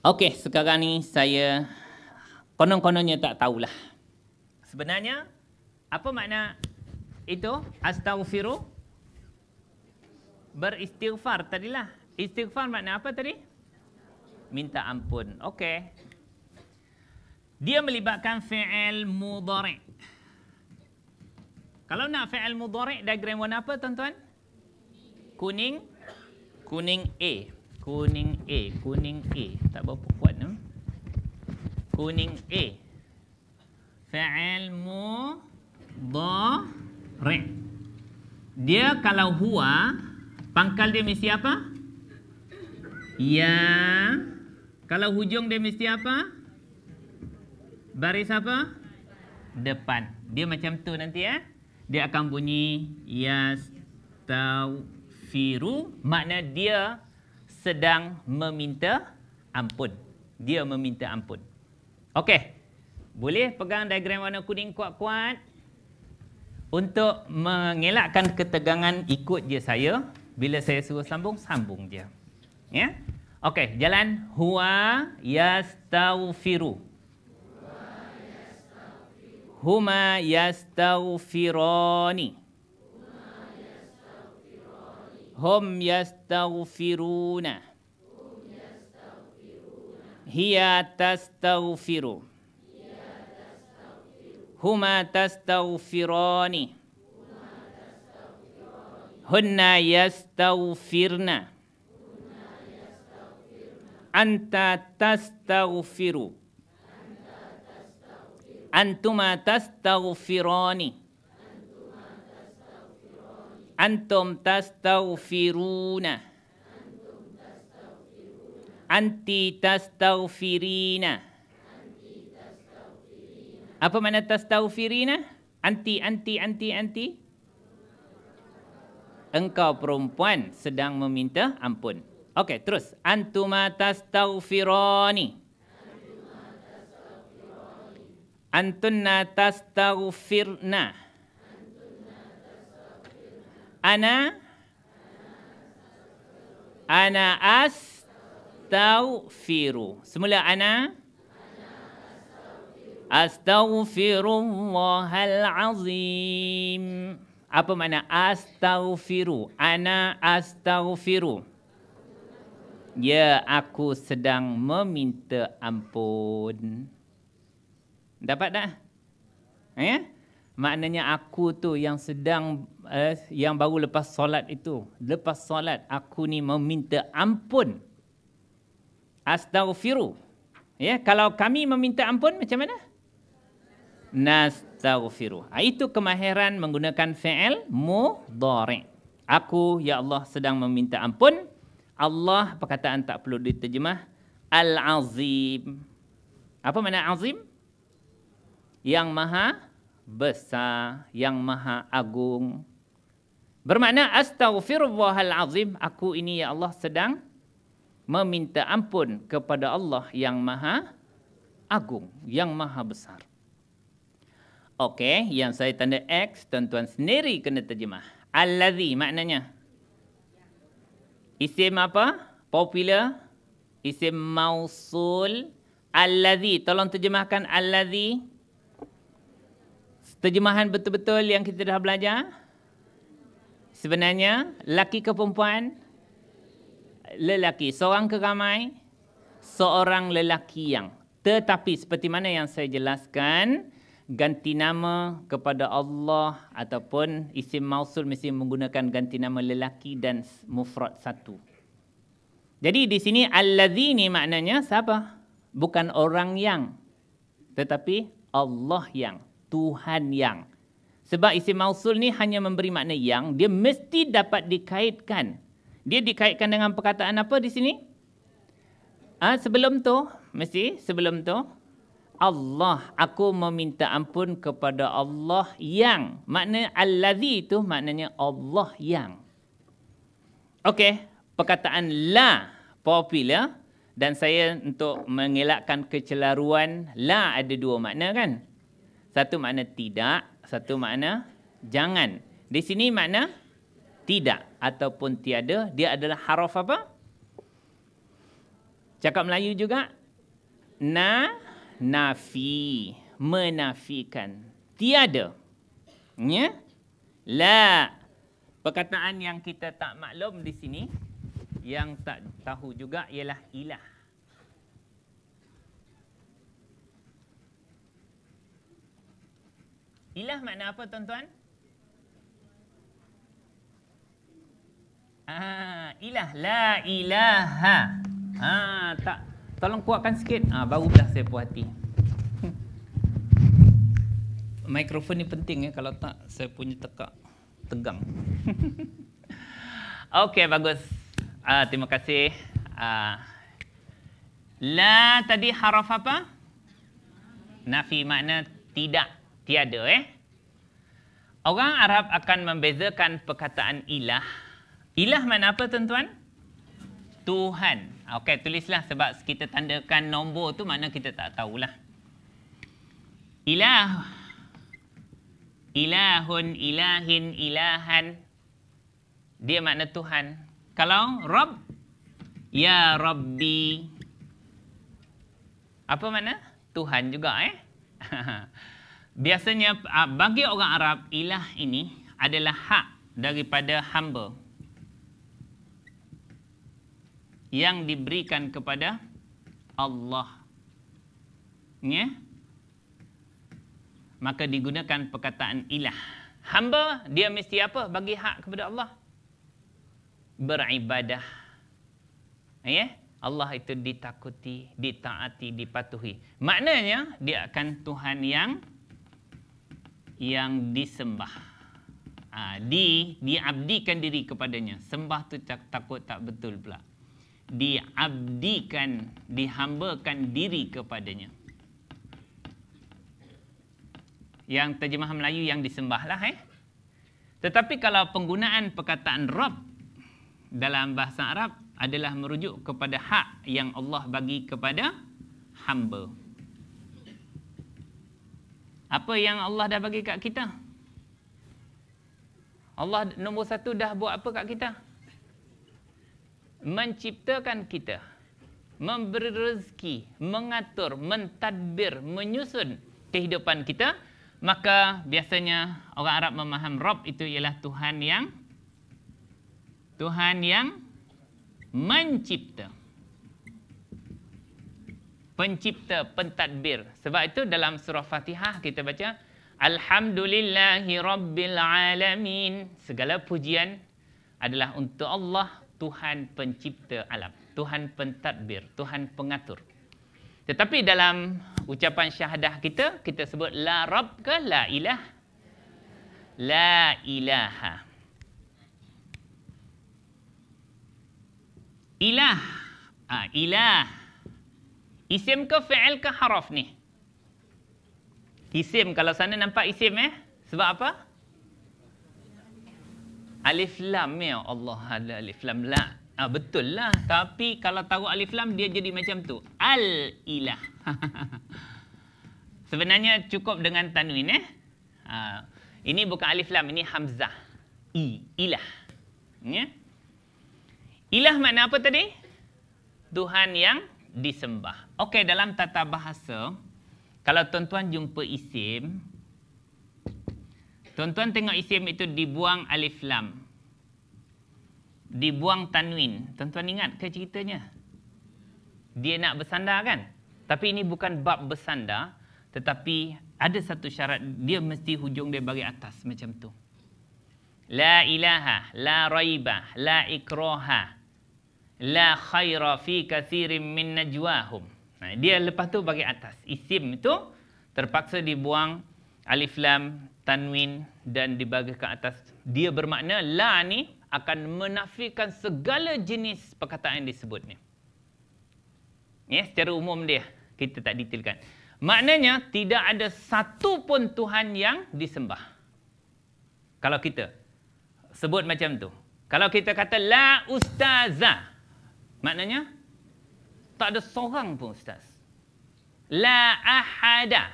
Okey, sekarang ni saya konon-kononnya tak tahulah. Sebenarnya, apa makna itu? Astaghfiru? Beristighfar tadilah. Istighfar makna apa tadi? Minta ampun. Okey. Dia melibatkan fi'il mudhari'. Kalau nak fi'il mudhari' diagram warna apa tuan-tuan? Kuning. Kuning A. Kuning A. Kuning A. Tak berapa kuat ni. Kuning A. Fi'il mudhari'. Dia kalau huwa, pangkal dia mesti apa? Ya. Kalau hujung dia mesti apa? Baris apa? Depan. Dia macam tu nanti eh. Ya? dia akan bunyi yastafiru makna dia sedang meminta ampun dia meminta ampun okey boleh pegang diagram warna kuning kuat-kuat untuk mengelakkan ketegangan ikut je saya bila saya suruh sambung sambung je ya yeah? okey jalan huwa yastafiru هما يستغفران هم يستغفرون هي تستغفر هما تستغفران هن يستغفرن أنت تستغفر antuma tastaghfirani antum tastaghfiruna anti tastaghfirina apa makna tastaghfirina anti anti anti anti engkau perempuan sedang meminta ampun okey terus antuma tastaghfirani Antunna tastaghfirna. Ana Ana astaghfiru. Semula ana Astaghfirullahal azim. Apa makna astaghfiru? Ana astaghfiru. Ya, aku sedang meminta ampun. Dapat tak? Ya? Eh? Maknanya aku tu yang sedang eh, yang baru lepas solat itu, lepas solat aku ni meminta ampun. Astaghfiru. Ya, kalau kami meminta ampun macam mana? Nastaghfiru. Ah, itu kemahiran menggunakan fi'il mudhari. Aku ya Allah sedang meminta ampun. Allah perkataan tak perlu diterjemah. Al-Azim. Apa makna azim yang maha besar, yang maha agung. Bermakna astaghfirullahal azim, aku ini ya Allah sedang meminta ampun kepada Allah yang maha agung, yang maha besar. Okey, yang saya tanda X, tuan-tuan sendiri kena terjemah. Al-Ladhi maknanya. Isim apa? Popular. Isim mausul. Al-Ladhi. Tolong terjemahkan Al-Ladhi. Terjemahan betul-betul yang kita dah belajar. Sebenarnya, laki ke perempuan? Lelaki. Seorang ke ramai? Seorang lelaki yang. Tetapi seperti mana yang saya jelaskan, ganti nama kepada Allah ataupun isi mausul mesti menggunakan ganti nama lelaki dan mufrad satu. Jadi di sini alladzini maknanya siapa? Bukan orang yang tetapi Allah yang. Tuhan yang. Sebab isi mausul ni hanya memberi makna yang, dia mesti dapat dikaitkan. Dia dikaitkan dengan perkataan apa di sini? ha, sebelum tu, mesti sebelum tu Allah aku meminta ampun kepada Allah yang. Makna allazi itu maknanya Allah yang. Okey, perkataan la popular dan saya untuk mengelakkan kecelaruan la ada dua makna kan? Satu makna tidak, satu makna jangan. Di sini makna tidak ataupun tiada, dia adalah haraf apa? Cakap Melayu juga. Na, nafi, menafikan. Tiada. Ya? La. Perkataan yang kita tak maklum di sini, yang tak tahu juga ialah ilah. Ilah makna apa tuan-tuan? Ah, ilah la ilaha. Ah, tak tolong kuatkan sikit. Ah, baru dah saya puas hati. Mikrofon ni penting ya kalau tak saya punya tekak tegang. Okey, bagus. Ah, terima kasih. Ah, la tadi haraf apa? Nafi makna tidak tiada eh. Orang Arab akan membezakan perkataan ilah. Ilah mana apa tuan-tuan? Tuhan. Okey, tulislah sebab kita tandakan nombor tu mana kita tak tahulah. Ilah. Ilahun, ilahin, ilahan. Dia makna Tuhan. Kalau Rob, Ya Rabbi. Apa makna? Tuhan juga eh. biasanya ah, bagi orang Arab ilah ini adalah hak daripada hamba yang diberikan kepada Allah. Ya. Maka digunakan perkataan ilah. Hamba dia mesti apa? Bagi hak kepada Allah. Beribadah. Ya. Allah itu ditakuti, ditaati, dipatuhi. Maknanya dia akan Tuhan yang yang disembah. Ha, di diabdikan diri kepadanya. Sembah tu tak, takut tak betul pula. Diabdikan, dihambakan diri kepadanya. Yang terjemahan Melayu yang disembahlah eh. Tetapi kalau penggunaan perkataan Rab dalam bahasa Arab adalah merujuk kepada hak yang Allah bagi kepada hamba apa yang Allah dah bagi kat kita. Allah nombor satu dah buat apa kat kita? Menciptakan kita. Memberi rezeki. Mengatur. Mentadbir. Menyusun kehidupan kita. Maka biasanya orang Arab memaham Rob itu ialah Tuhan yang Tuhan yang mencipta pencipta, pentadbir. Sebab itu dalam surah Fatihah kita baca Alhamdulillahi Rabbil Alamin. Segala pujian adalah untuk Allah Tuhan pencipta alam, Tuhan pentadbir, Tuhan pengatur. Tetapi dalam ucapan syahadah kita, kita sebut la rab ke la ilah? La ilaha. Ilah. Ah, ilah. Isim ke fi'il ke haraf ni? Isim kalau sana nampak isim eh. Sebab apa? Alif lam ya Allah ada alif lam la. Ah, betul lah. Tapi kalau tahu alif lam dia jadi macam tu. Al ilah. Sebenarnya cukup dengan tanwin eh. Ah, ini bukan alif lam, ini hamzah. I, ilah. Ya? Ilah makna apa tadi? Tuhan yang disembah. Okey, dalam tata bahasa, kalau tuan-tuan jumpa isim, tuan-tuan tengok isim itu dibuang alif lam. Dibuang tanwin. Tuan-tuan ingat ke ceritanya? Dia nak bersandar kan? Tapi ini bukan bab bersandar, tetapi ada satu syarat dia mesti hujung dia bagi atas macam tu. La ilaha, la raibah, la ikroha, la khaira fi kathirin min najwahum. Ha, dia lepas tu bagi atas. Isim itu terpaksa dibuang alif lam, tanwin dan dibagi ke atas. Dia bermakna la ni akan menafikan segala jenis perkataan yang disebut ni. Ya, secara umum dia kita tak detailkan. Maknanya tidak ada satu pun Tuhan yang disembah. Kalau kita sebut macam tu. Kalau kita kata la ustazah. Maknanya tak ada seorang pun ustaz. La ahada.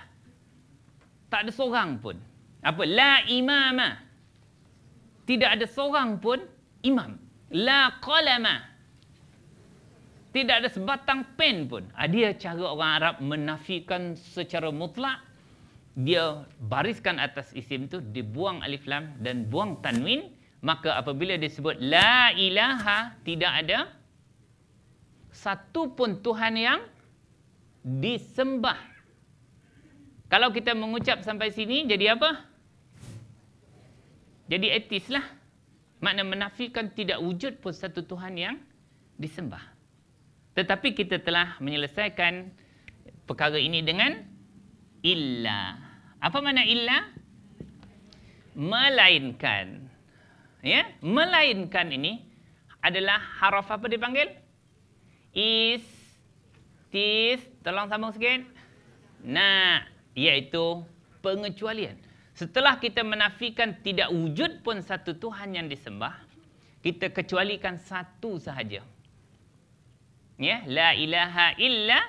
Tak ada seorang pun. Apa? La imama. Tidak ada seorang pun imam. La qalama. Tidak ada sebatang pen pun. Ah, dia cara orang Arab menafikan secara mutlak. Dia bariskan atas isim tu. Dibuang alif lam dan buang tanwin. Maka apabila dia sebut la ilaha tidak ada satu pun Tuhan yang disembah. Kalau kita mengucap sampai sini, jadi apa? Jadi etis lah. Makna menafikan tidak wujud pun satu Tuhan yang disembah. Tetapi kita telah menyelesaikan perkara ini dengan illa. Apa makna illa? Melainkan. Ya, melainkan ini adalah haraf apa dipanggil? is this tolong sambung sikit nah iaitu pengecualian setelah kita menafikan tidak wujud pun satu tuhan yang disembah kita kecualikan satu sahaja ya yeah? la ilaha illa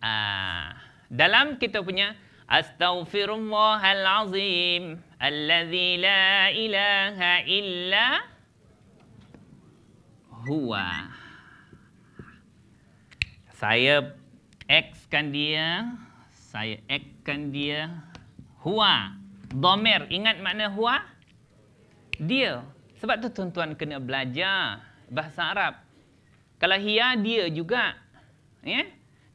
ah dalam kita punya astaghfirullahalazim allazi la ilaha illa huwa saya X-kan dia, saya X-kan dia, Hua, domer, ingat makna Hua? Dia. Sebab tu tuan-tuan kena belajar bahasa Arab. Kalau hiya dia juga. Ya? Yeah?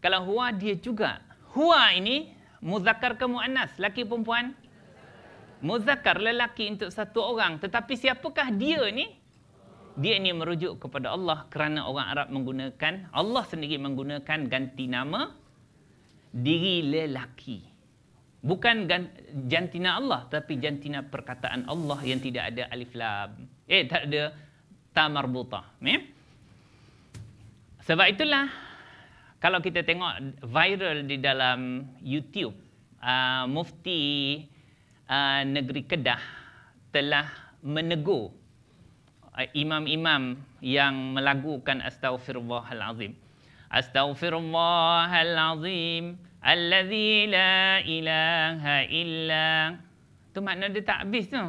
Kalau Hua dia juga. Hua ini muzakar ke muannas? Laki perempuan? muzakar lelaki untuk satu orang. Tetapi siapakah dia ni? dia ni merujuk kepada Allah kerana orang Arab menggunakan Allah sendiri menggunakan ganti nama diri lelaki bukan jantina Allah tapi jantina perkataan Allah yang tidak ada alif lam eh tak ada ta marbutah eh? Ya? sebab itulah kalau kita tengok viral di dalam YouTube uh, mufti uh, negeri Kedah telah menegur Eh, imam-imam yang melagukan astaghfirullahalazim. Astaghfirullahalazim alladzi la ilaha illa. Tu makna dia tak habis tu.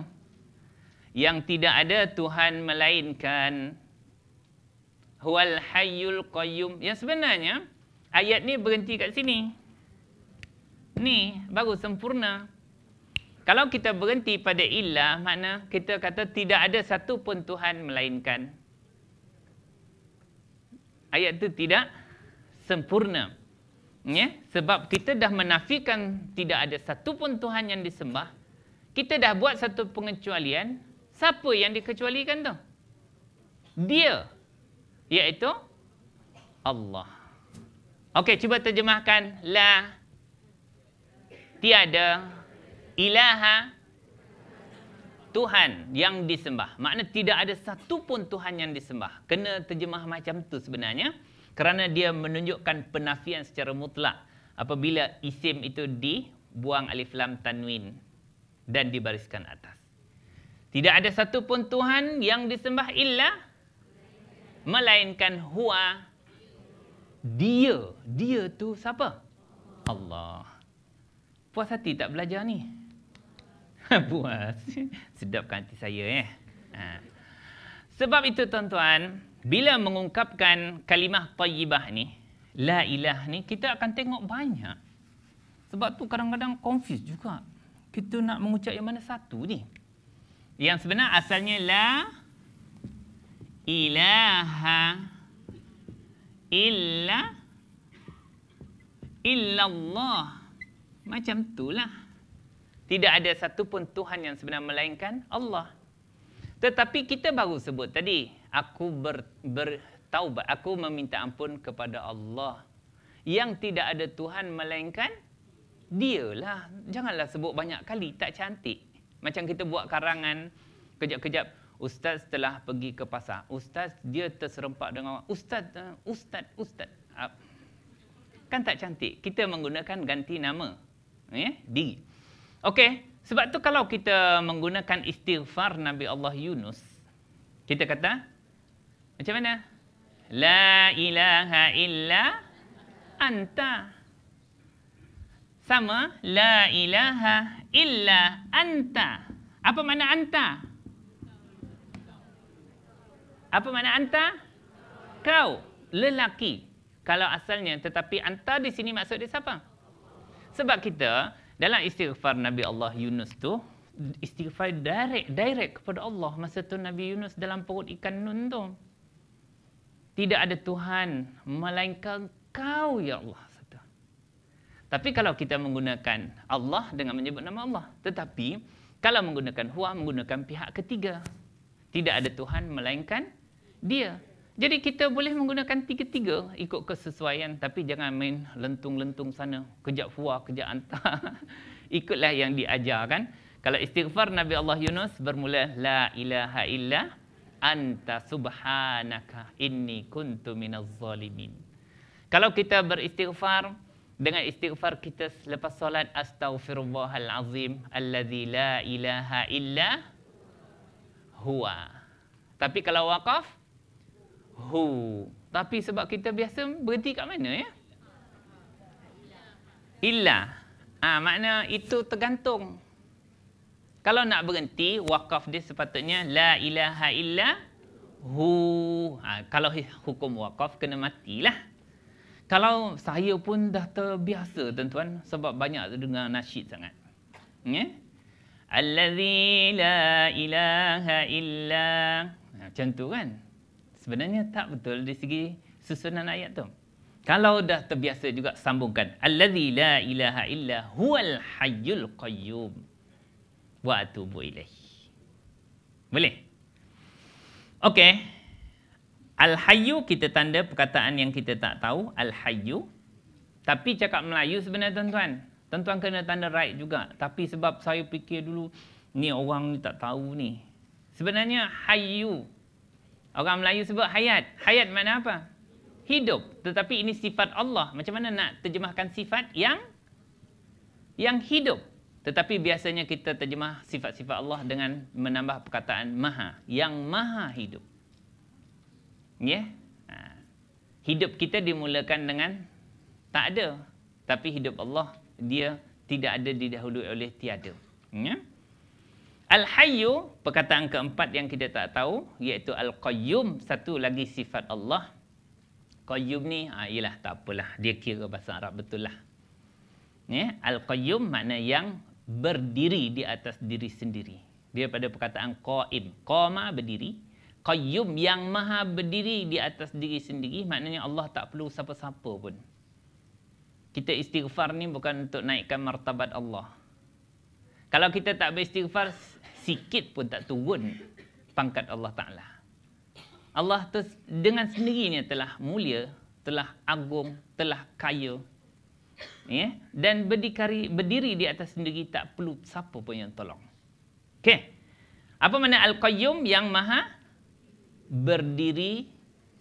Yang tidak ada Tuhan melainkan huwal hayyul qayyum. Yang sebenarnya ayat ni berhenti kat sini. Ni baru sempurna. Kalau kita berhenti pada ilah, makna kita kata tidak ada satu pun Tuhan melainkan. Ayat itu tidak sempurna. Ya, sebab kita dah menafikan tidak ada satu pun Tuhan yang disembah. Kita dah buat satu pengecualian. Siapa yang dikecualikan tu? Dia. Iaitu Allah. Okey, cuba terjemahkan. La. Tiada. Tiada ilaha Tuhan yang disembah. Maknanya tidak ada satu pun Tuhan yang disembah. Kena terjemah macam tu sebenarnya. Kerana dia menunjukkan penafian secara mutlak. Apabila isim itu dibuang alif lam tanwin dan dibariskan atas. Tidak ada satu pun Tuhan yang disembah illa melainkan huwa dia. Dia tu siapa? Allah. Puas hati tak belajar ni? Puas. Sedapkan hati saya eh. Ha. Sebab itu tuan-tuan, bila mengungkapkan kalimah tayyibah ni, la ilah ni, kita akan tengok banyak. Sebab tu kadang-kadang confused juga. Kita nak mengucap yang mana satu ni. Yang sebenar asalnya la ilaha illa illallah. Macam tu lah. Tidak ada satu pun Tuhan yang sebenar melainkan Allah. Tetapi kita baru sebut tadi, aku ber, bertaubat, aku meminta ampun kepada Allah. Yang tidak ada Tuhan melainkan, Dia lah Janganlah sebut banyak kali, tak cantik. Macam kita buat karangan, kejap-kejap, Ustaz telah pergi ke pasar. Ustaz, dia terserempak dengan orang. Ustaz, uh, Ustaz, Ustaz. Ah. kan tak cantik. Kita menggunakan ganti nama. Ya, yeah? diri. Okey, sebab tu kalau kita menggunakan istighfar Nabi Allah Yunus, kita kata macam mana? La ilaha illa anta. Sama la ilaha illa anta. Apa makna anta? Apa makna anta? Kau lelaki. Kalau asalnya tetapi anta di sini maksud dia siapa? Sebab kita dalam istighfar Nabi Allah Yunus tu, istighfar direct direct kepada Allah masa tu Nabi Yunus dalam perut ikan nun tu. Tidak ada Tuhan melainkan kau ya Allah. Tapi kalau kita menggunakan Allah dengan menyebut nama Allah. Tetapi kalau menggunakan huwa, menggunakan pihak ketiga. Tidak ada Tuhan melainkan dia. Jadi kita boleh menggunakan tiga-tiga ikut kesesuaian tapi jangan main lentung-lentung sana. Kejap fua, kejap anta. Ikutlah yang diajar kan. Kalau istighfar Nabi Allah Yunus bermula la ilaha illa anta subhanaka inni kuntu minaz zalimin. Kalau kita beristighfar dengan istighfar kita selepas solat astaghfirullahal azim allazi la ilaha illa huwa. Tapi kalau waqaf hu. Tapi sebab kita biasa berhenti kat mana ya? Illa. Ha, makna itu tergantung. Kalau nak berhenti, wakaf dia sepatutnya la ilaha illa hu. Ha, kalau hukum wakaf, kena matilah. Kalau saya pun dah terbiasa tuan-tuan sebab banyak dengar nasyid sangat. Ya? Allazi la ilaha illa. Ha, macam tu kan? sebenarnya tak betul di segi susunan ayat tu. Kalau dah terbiasa juga sambungkan allazi la ilaha illa huwal hayyul qayyum wa atubu ilaih. Boleh? Okey. Al hayyu kita tanda perkataan yang kita tak tahu al hayyu tapi cakap Melayu sebenarnya tuan-tuan. Tuan-tuan kena tanda right juga. Tapi sebab saya fikir dulu, ni orang ni tak tahu ni. Sebenarnya hayu Orang Melayu sebut hayat. Hayat mana apa? Hidup. Tetapi ini sifat Allah. Macam mana nak terjemahkan sifat yang yang hidup? Tetapi biasanya kita terjemah sifat-sifat Allah dengan menambah perkataan maha. Yang maha hidup. Ya? Yeah? Ha. Hidup kita dimulakan dengan tak ada. Tapi hidup Allah, dia tidak ada didahului oleh tiada. Ya? Yeah? Al-Hayyu, perkataan keempat yang kita tak tahu, iaitu Al-Qayyum, satu lagi sifat Allah. Qayyum ni, ha, ialah tak apalah, dia kira bahasa Arab betul lah. Ya, Al-Qayyum makna yang berdiri di atas diri sendiri. Dia pada perkataan Qa'im, Qa'ma berdiri. Qayyum yang maha berdiri di atas diri sendiri, maknanya Allah tak perlu siapa-siapa pun. Kita istighfar ni bukan untuk naikkan martabat Allah. Kalau kita tak beristighfar, sikit pun tak turun pangkat Allah Ta'ala. Allah ter- dengan sendirinya telah mulia, telah agung, telah kaya. Ya? Dan berdiri berdiri di atas sendiri tak perlu siapa pun yang tolong. Okay. Apa makna Al-Qayyum yang maha? Berdiri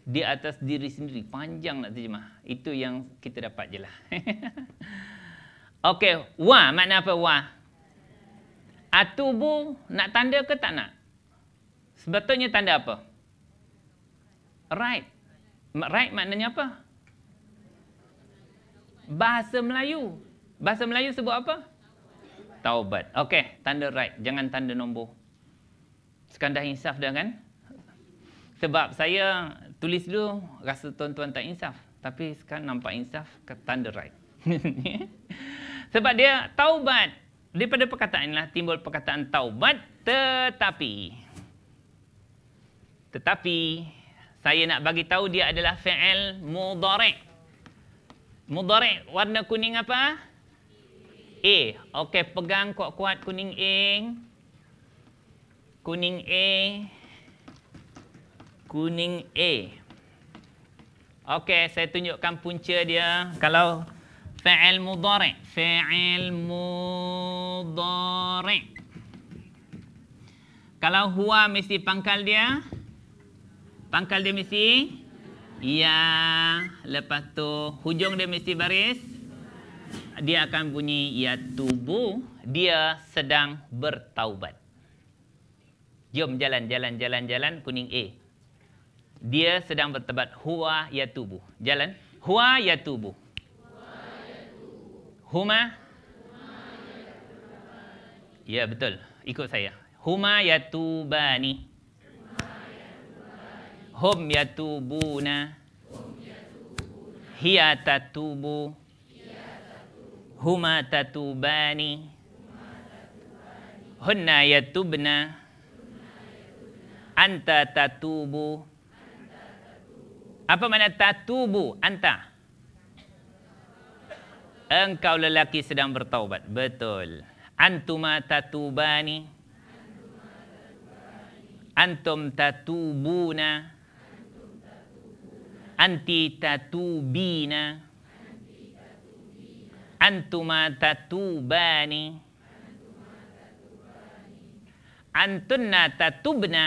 di atas diri sendiri. Panjang nak terjemah. Itu yang kita dapat je lah. okay. Wah, makna apa wah? Atubu nak tanda ke tak nak? Sebetulnya tanda apa? Right. Right maknanya apa? Bahasa Melayu. Bahasa Melayu sebut apa? Taubat. Okey, tanda right. Jangan tanda nombor. Sekarang insaf dah kan? Sebab saya tulis dulu rasa tuan-tuan tak insaf. Tapi sekarang nampak insaf, tanda right. Sebab dia taubat daripada perkataan inilah timbul perkataan taubat tetapi tetapi saya nak bagi tahu dia adalah fi'il mudhari' mudhari' warna kuning apa A okey pegang kuat-kuat kuning A kuning A kuning A okey saya tunjukkan punca dia kalau فعل مضارع فعل مضارع kalau huwa mesti pangkal dia pangkal dia mesti ya lepas tu hujung dia mesti baris dia akan bunyi ya tubuh dia sedang bertaubat jom jalan jalan jalan jalan kuning A dia sedang bertaubat huwa ya tubuh jalan huwa ya tubuh Huma Ya betul. Ikut saya. Huma yatubani. Hum yatubuna. Hiya tatubu. Huma tatubani. Hunna yatubna. Anta tatubu. Apa makna tatubu? Anta. Anta engkau lelaki sedang bertaubat. Betul. Antuma tatubani. Antum tatubuna. Anti tatubina. Antuma tatubani. Antunna tatubna.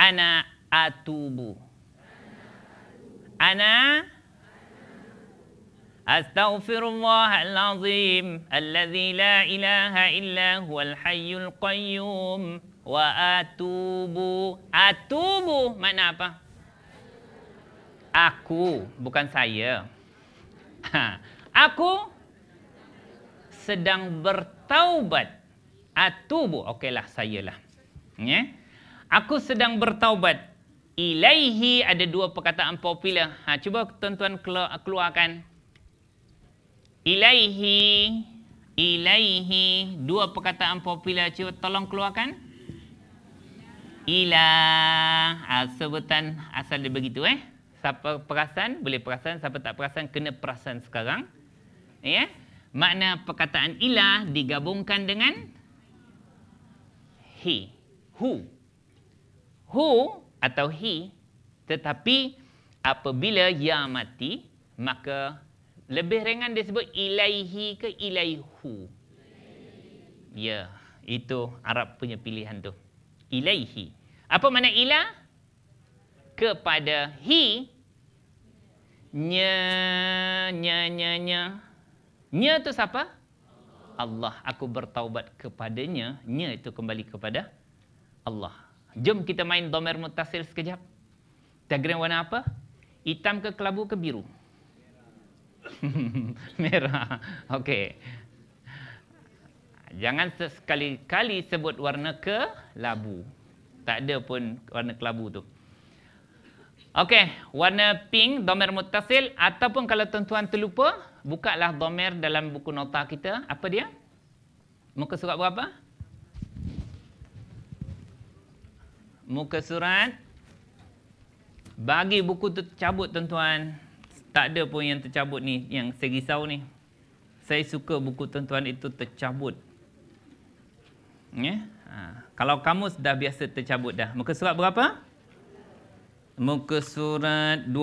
Ana atubu. Ana atubu. أستغفر الله العظيم الذي لا إله إلا هو الحي القيوم وأتوب أتوب معنى apa aku bukan saya aku sedang bertaubat atubu okeylah sayalah ya aku sedang bertaubat ilaihi ada dua perkataan popular ha cuba tuan-tuan keluarkan ilaihi ilaihi dua perkataan popular cuba tolong keluarkan ila ah, sebutan asal dia begitu eh siapa perasan boleh perasan siapa tak perasan kena perasan sekarang ya yeah? makna perkataan ilah digabungkan dengan he who who atau he tetapi apabila ia mati maka lebih ringan dia sebut ilaihi ke ilaihu. Ya, yeah, itu Arab punya pilihan tu. Ilaihi. Apa makna ila? Kepada hi. Nya, nya, nya, nya. Nya tu siapa? Allah. Aku bertaubat kepadanya. Nya itu kembali kepada Allah. Jom kita main domer mutasil sekejap. Tegren warna apa? Hitam ke kelabu ke biru? Biru. merah. Okey. Jangan sekali-kali sebut warna kelabu. Tak ada pun warna kelabu tu. Okey, warna pink domer mutasil ataupun kalau tuan-tuan terlupa, bukalah domer dalam buku nota kita. Apa dia? Muka surat berapa? Muka surat. Bagi buku tu cabut tuan-tuan tak ada pun yang tercabut ni yang saya risau ni saya suka buku tuan-tuan itu tercabut ya yeah? ha. kalau kamu sudah biasa tercabut dah muka surat berapa muka surat 22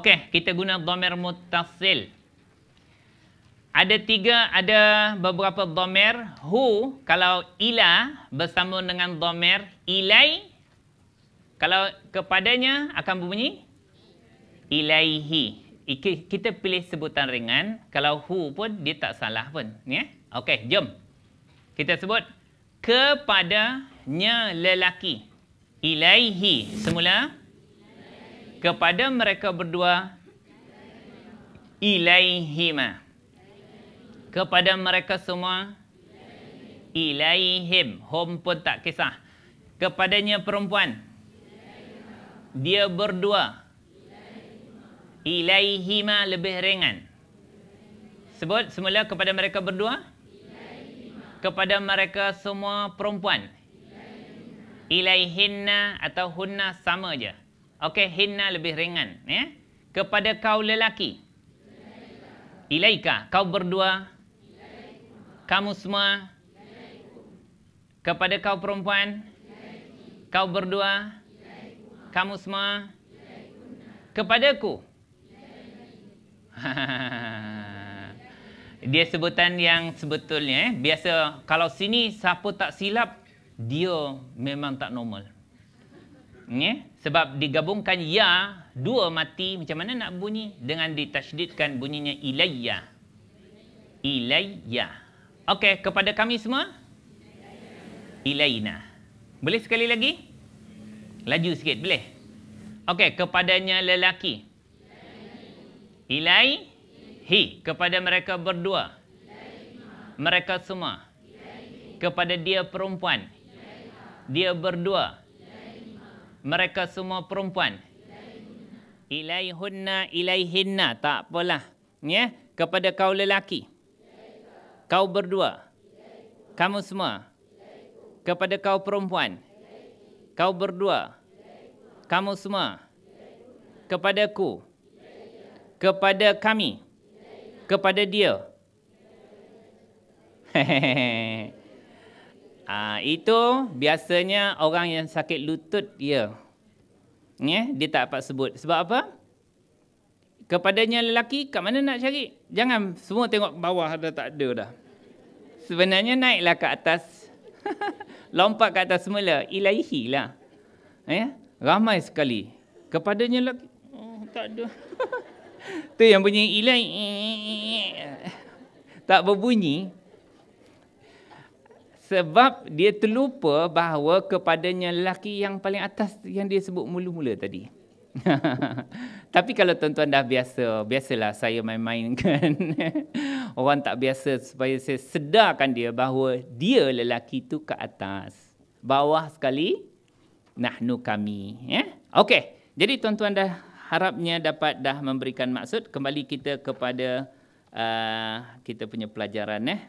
okey kita guna domer mutasil. ada tiga, ada beberapa domer. Hu, kalau ila bersambung dengan domer ilai, kalau kepadanya akan berbunyi ilaihi. Kita pilih sebutan ringan. Kalau hu pun, dia tak salah pun. Yeah? Okey, jom. Kita sebut. Kepadanya lelaki. Ilaihi. Semula. Kepada mereka berdua. Ilaihima. Kepada mereka semua. Ilaihim. Hom pun tak kisah. Kepadanya perempuan. Dia berdua ilaihima lebih ringan. Sebut semula kepada mereka berdua. Ilaihima. Kepada mereka semua perempuan. Ilaihinna atau hunna sama je. Okey, hinna lebih ringan. Ya? Kepada kau lelaki. Ilaika, kau berdua. Ilaihima. Kamu semua. Ilaihima. Kepada kau perempuan. Ilaihima. Kau berdua. Ilaihima. Kamu semua. Ilaihima. Kepadaku. Kepadaku. dia sebutan yang sebetulnya eh. biasa kalau sini siapa tak silap dia memang tak normal yeah? sebab digabungkan ya dua mati macam mana nak bunyi dengan ditasydidkan bunyinya ilayya ilayya okey kepada kami semua ilaina boleh sekali lagi laju sikit boleh okey kepadanya lelaki Ilai hi kepada mereka berdua mereka semua kepada dia perempuan dia berdua mereka semua perempuan Ilai ilai ilaihinna tak apalah ya kepada kau lelaki kau berdua kamu semua kepada kau perempuan kau berdua kamu semua kepadaku kepada kepada kami kepada dia ah itu biasanya orang yang sakit lutut dia ya dia tak dapat sebut sebab apa kepadanya lelaki kat mana nak cari jangan semua tengok bawah ada tak ada dah sebenarnya naiklah ke atas lompat ke atas semula ilaihi lah ya eh, ramai sekali kepadanya lelaki oh, tak ada tu yang bunyi hilang tak berbunyi sebab dia terlupa bahawa kepadanya lelaki yang paling atas yang dia sebut mula-mula tadi tapi kalau tuan-tuan dah biasa biasalah saya main-main kan orang tak biasa supaya saya sedarkan dia bahawa dia lelaki tu ke atas bawah sekali nahnu kami ya yeah? okey jadi tuan-tuan dah harapnya dapat dah memberikan maksud kembali kita kepada uh, kita punya pelajaran eh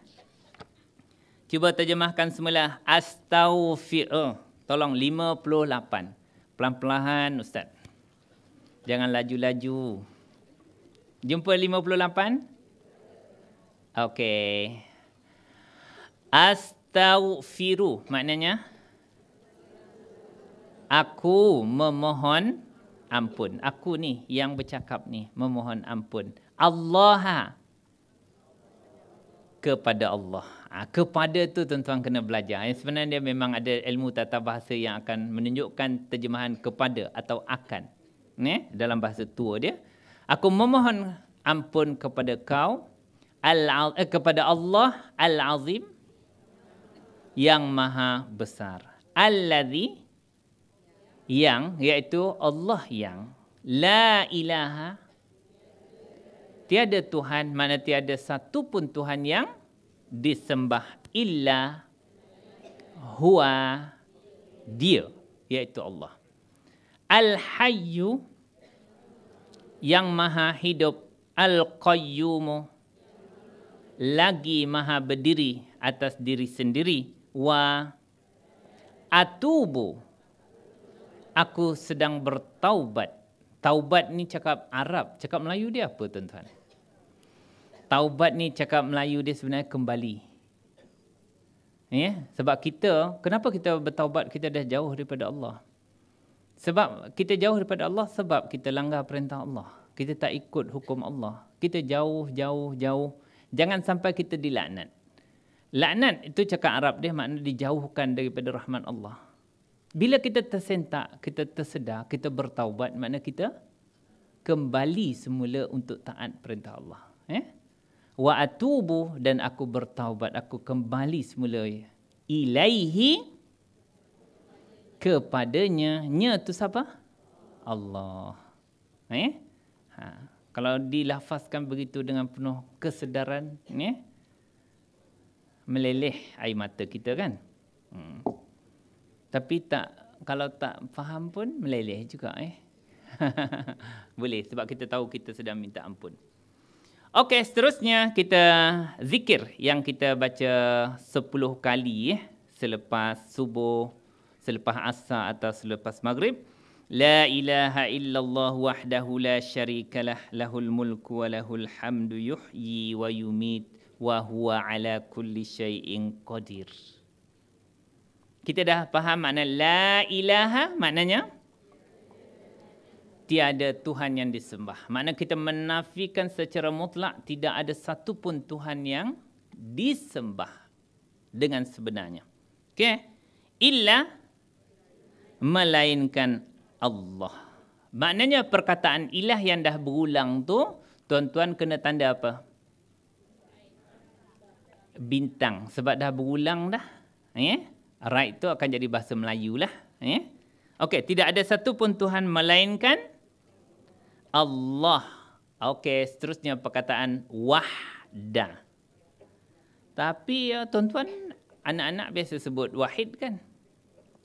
cuba terjemahkan semula astaufir oh, tolong 58 pelan-pelan ustaz jangan laju-laju jumpa 58 okey astaufiru maknanya aku memohon ampun. Aku ni yang bercakap ni memohon ampun. Allah kepada Allah. Ha, kepada tu tuan-tuan kena belajar. Yang eh, sebenarnya dia memang ada ilmu tata bahasa yang akan menunjukkan terjemahan kepada atau akan. Ne? Dalam bahasa tua dia. Aku memohon ampun kepada kau. Al eh, kepada Allah Al-Azim. Yang Maha Besar. Alladhi yang iaitu Allah yang la ilaha tiada tuhan mana tiada satu pun tuhan yang disembah illa huwa dia iaitu Allah al hayyu yang maha hidup al qayyum lagi maha berdiri atas diri sendiri wa atubu aku sedang bertaubat. Taubat ni cakap Arab, cakap Melayu dia apa tuan-tuan? Taubat ni cakap Melayu dia sebenarnya kembali. Ya, yeah? sebab kita kenapa kita bertaubat kita dah jauh daripada Allah? Sebab kita jauh daripada Allah sebab kita langgar perintah Allah. Kita tak ikut hukum Allah. Kita jauh, jauh, jauh. Jangan sampai kita dilaknat. Laknat itu cakap Arab dia maknanya dijauhkan daripada rahmat Allah. Bila kita tersentak, kita tersedar, kita bertaubat, makna kita kembali semula untuk taat perintah Allah. Eh? Wa atubu dan aku bertaubat, aku kembali semula ilaihi kepadanya. Nya tu siapa? Allah. Eh? Ha. Kalau dilafazkan begitu dengan penuh kesedaran, eh? meleleh air mata kita kan? Hmm. Tapi tak kalau tak faham pun meleleh juga eh. Boleh sebab kita tahu kita sedang minta ampun. Okey, seterusnya kita zikir yang kita baca 10 kali eh, selepas subuh, selepas asar atau selepas maghrib. لا إله إلا الله وحده لا شريك له له الملك وله الحمد يحيي ويميت وهو على كل شيء قدير. Kita dah faham makna la ilaha maknanya tiada Tuhan yang disembah. Makna kita menafikan secara mutlak tidak ada satu pun Tuhan yang disembah dengan sebenarnya. Okey. Illa melainkan Allah. Maknanya perkataan ilah yang dah berulang tu, tuan-tuan kena tanda apa? Bintang. Sebab dah berulang dah. Ya? Yeah? Right itu akan jadi bahasa Melayu lah. Yeah? Okay, tidak ada satu pun Tuhan melainkan Allah. Okay, seterusnya perkataan wahda. Tapi ya tuan-tuan, anak-anak biasa sebut wahid kan?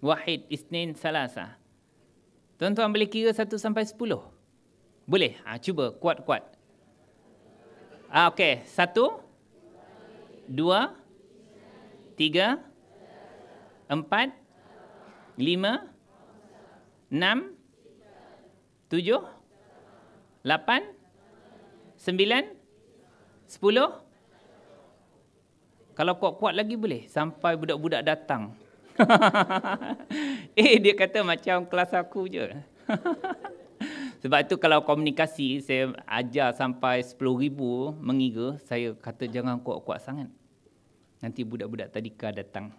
Wahid, isnin, salasa. Tuan-tuan boleh kira satu sampai sepuluh? Boleh? Ha, cuba, kuat-kuat. Ha, ah, okay, satu, dua, tiga, empat empat, lima, enam, tujuh, lapan, sembilan, sepuluh. Kalau kuat-kuat lagi boleh sampai budak-budak datang. eh dia kata macam kelas aku je. Sebab itu kalau komunikasi saya ajar sampai ribu mengira, saya kata jangan kuat-kuat sangat. Nanti budak-budak tadika datang.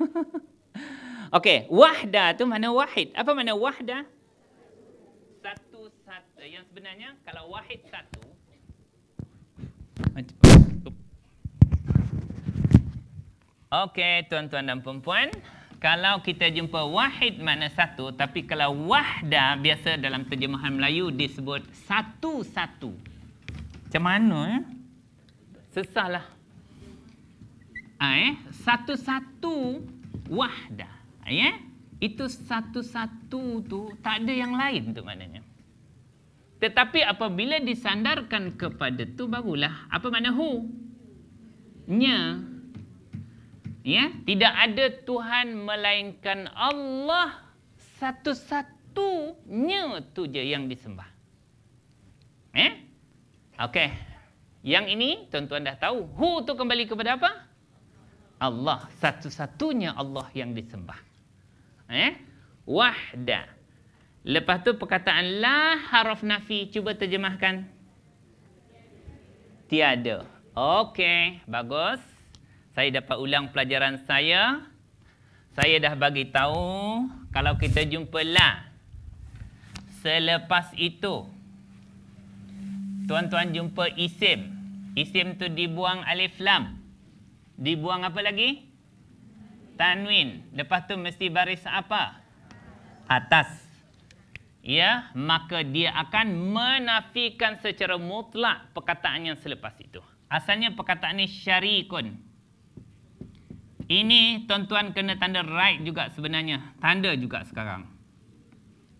Okey, wahda tu mana wahid. Apa mana wahda? Satu satu yang sebenarnya kalau wahid satu Okey, tuan-tuan dan puan-puan, kalau kita jumpa wahid mana satu, tapi kalau wahda biasa dalam terjemahan Melayu disebut satu-satu. Macam mana eh? Susahlah. Ha, ah, eh? Satu-satu wahda. Ya? Itu satu-satu tu tak ada yang lain tu maknanya. Tetapi apabila disandarkan kepada tu barulah apa makna hu? Nya. Ya, tidak ada Tuhan melainkan Allah satu-satunya tu je yang disembah. Eh? Okey. Yang ini tuan-tuan dah tahu. Hu tu kembali kepada apa? Allah. Satu-satunya Allah yang disembah. Eh? Wahda. Lepas tu perkataan la harf nafi. Cuba terjemahkan. Tiada. Okey. Bagus. Saya dapat ulang pelajaran saya. Saya dah bagi tahu kalau kita jumpa la. Selepas itu. Tuan-tuan jumpa isim. Isim tu dibuang alif lam. Dibuang apa lagi? Lagi tanwin. Lepas tu mesti baris apa? Atas. Ya, maka dia akan menafikan secara mutlak perkataan yang selepas itu. Asalnya perkataan ini syarikun. Ini tuan-tuan kena tanda right juga sebenarnya. Tanda juga sekarang.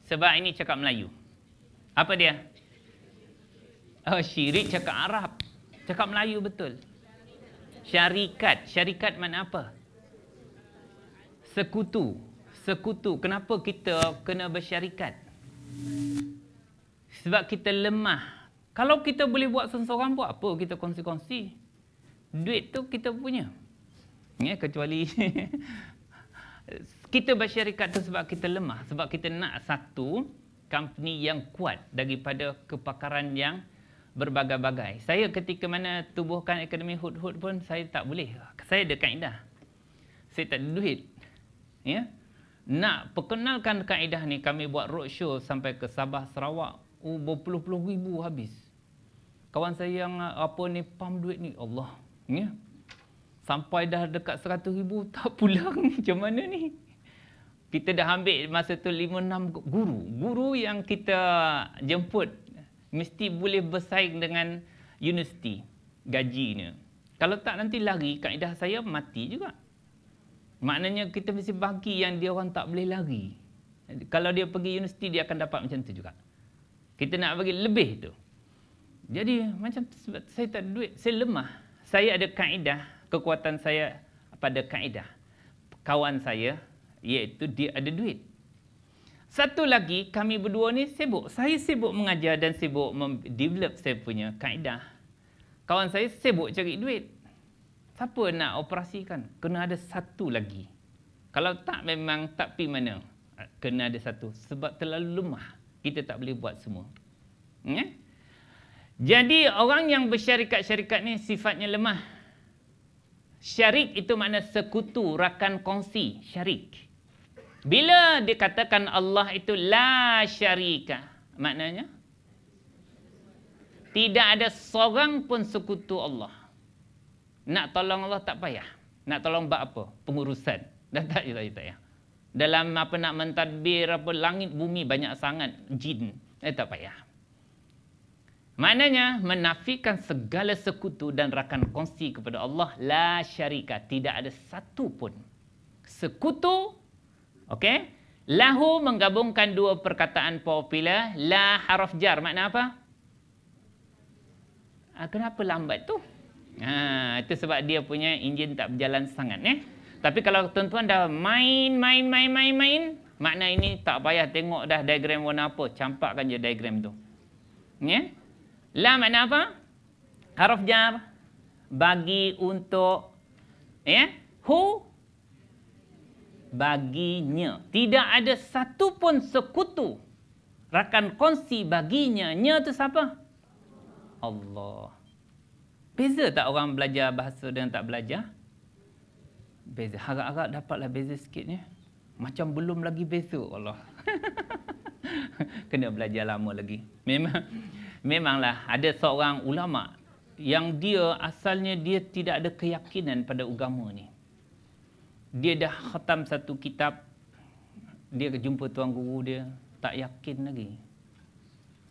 Sebab ini cakap Melayu. Apa dia? Oh, syirik cakap Arab. Cakap Melayu betul. Syarikat. Syarikat mana apa? sekutu. Sekutu. Kenapa kita kena bersyarikat? Sebab kita lemah. Kalau kita boleh buat seseorang buat apa kita kongsi-kongsi? Duit tu kita punya. Ya, kecuali kita bersyarikat tu sebab kita lemah, sebab kita nak satu company yang kuat daripada kepakaran yang berbagai-bagai. Saya ketika mana tubuhkan ekonomi hood-hood pun saya tak boleh. Saya ada kaedah. Saya tak ada duit ya nak perkenalkan kaedah ni kami buat roadshow sampai ke Sabah Sarawak oh, berpuluh-puluh ribu habis kawan saya yang ah, apa ni pam duit ni Allah ya sampai dah dekat 100 ribu tak pulang macam mana ni kita dah ambil masa tu 5 6 guru guru yang kita jemput mesti boleh bersaing dengan universiti gajinya kalau tak nanti lari kaedah saya mati juga Maknanya kita mesti bagi yang dia orang tak boleh lari. Kalau dia pergi universiti, dia akan dapat macam tu juga. Kita nak bagi lebih tu. Jadi macam tu, sebab saya tak ada duit, saya lemah. Saya ada kaedah, kekuatan saya pada kaedah. Kawan saya, iaitu dia ada duit. Satu lagi, kami berdua ni sibuk. Saya sibuk mengajar dan sibuk develop saya punya kaedah. Kawan saya sibuk cari duit. Siapa nak operasikan? Kena ada satu lagi. Kalau tak memang tak pergi mana. Kena ada satu. Sebab terlalu lemah. Kita tak boleh buat semua. Ya? Jadi orang yang bersyarikat-syarikat ni sifatnya lemah. Syarik itu makna sekutu, rakan kongsi. Syarik. Bila dikatakan Allah itu la syarika. Maknanya? Tidak ada seorang pun sekutu Allah. Nak tolong Allah tak payah. Nak tolong buat apa? Pengurusan. Dah tak payah, tak payah. Dalam apa nak mentadbir apa langit bumi banyak sangat jin. Eh tak payah. Maknanya menafikan segala sekutu dan rakan kongsi kepada Allah la syarika. Tidak ada satu pun sekutu. Okey? Lahu menggabungkan dua perkataan popular. La haraf jar. Makna apa? Ah, kenapa lambat tu? Ha, itu sebab dia punya enjin tak berjalan sangat. Eh? Tapi kalau tuan-tuan dah main, main, main, main, main, makna ini tak payah tengok dah diagram warna apa. Campakkan je diagram tu. Ya? La makna apa? Haraf jar bagi untuk ya? who baginya. Tidak ada satu pun sekutu rakan kongsi baginya. Nya tu siapa? Allah. Beza tak orang belajar bahasa dengan tak belajar? Beza. Harap-harap dapatlah beza sikit ni. Macam belum lagi besok Allah. Kena belajar lama lagi. Memang memanglah ada seorang ulama yang dia asalnya dia tidak ada keyakinan pada agama ni. Dia dah khatam satu kitab. Dia jumpa tuan guru dia. Tak yakin lagi.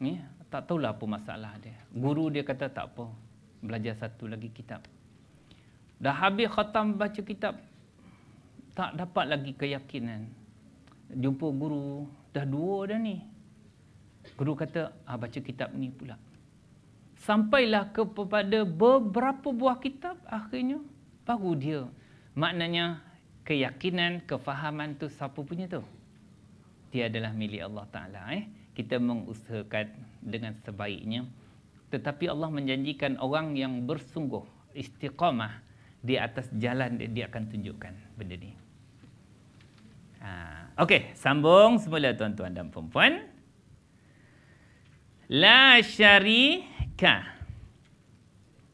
Ni, tak tahulah apa masalah dia. Guru dia kata tak apa belajar satu lagi kitab. Dah habis khatam baca kitab, tak dapat lagi keyakinan. Jumpa guru, dah dua dah ni. Guru kata, ah, baca kitab ni pula. Sampailah kepada beberapa buah kitab akhirnya, baru dia. Maknanya, keyakinan, kefahaman tu siapa punya tu? Dia adalah milik Allah Ta'ala. Eh? Kita mengusahakan dengan sebaiknya tetapi Allah menjanjikan orang yang bersungguh istiqamah di atas jalan dia, dia akan tunjukkan benda ni. Ha, Okey, sambung semula tuan-tuan dan puan La syarika.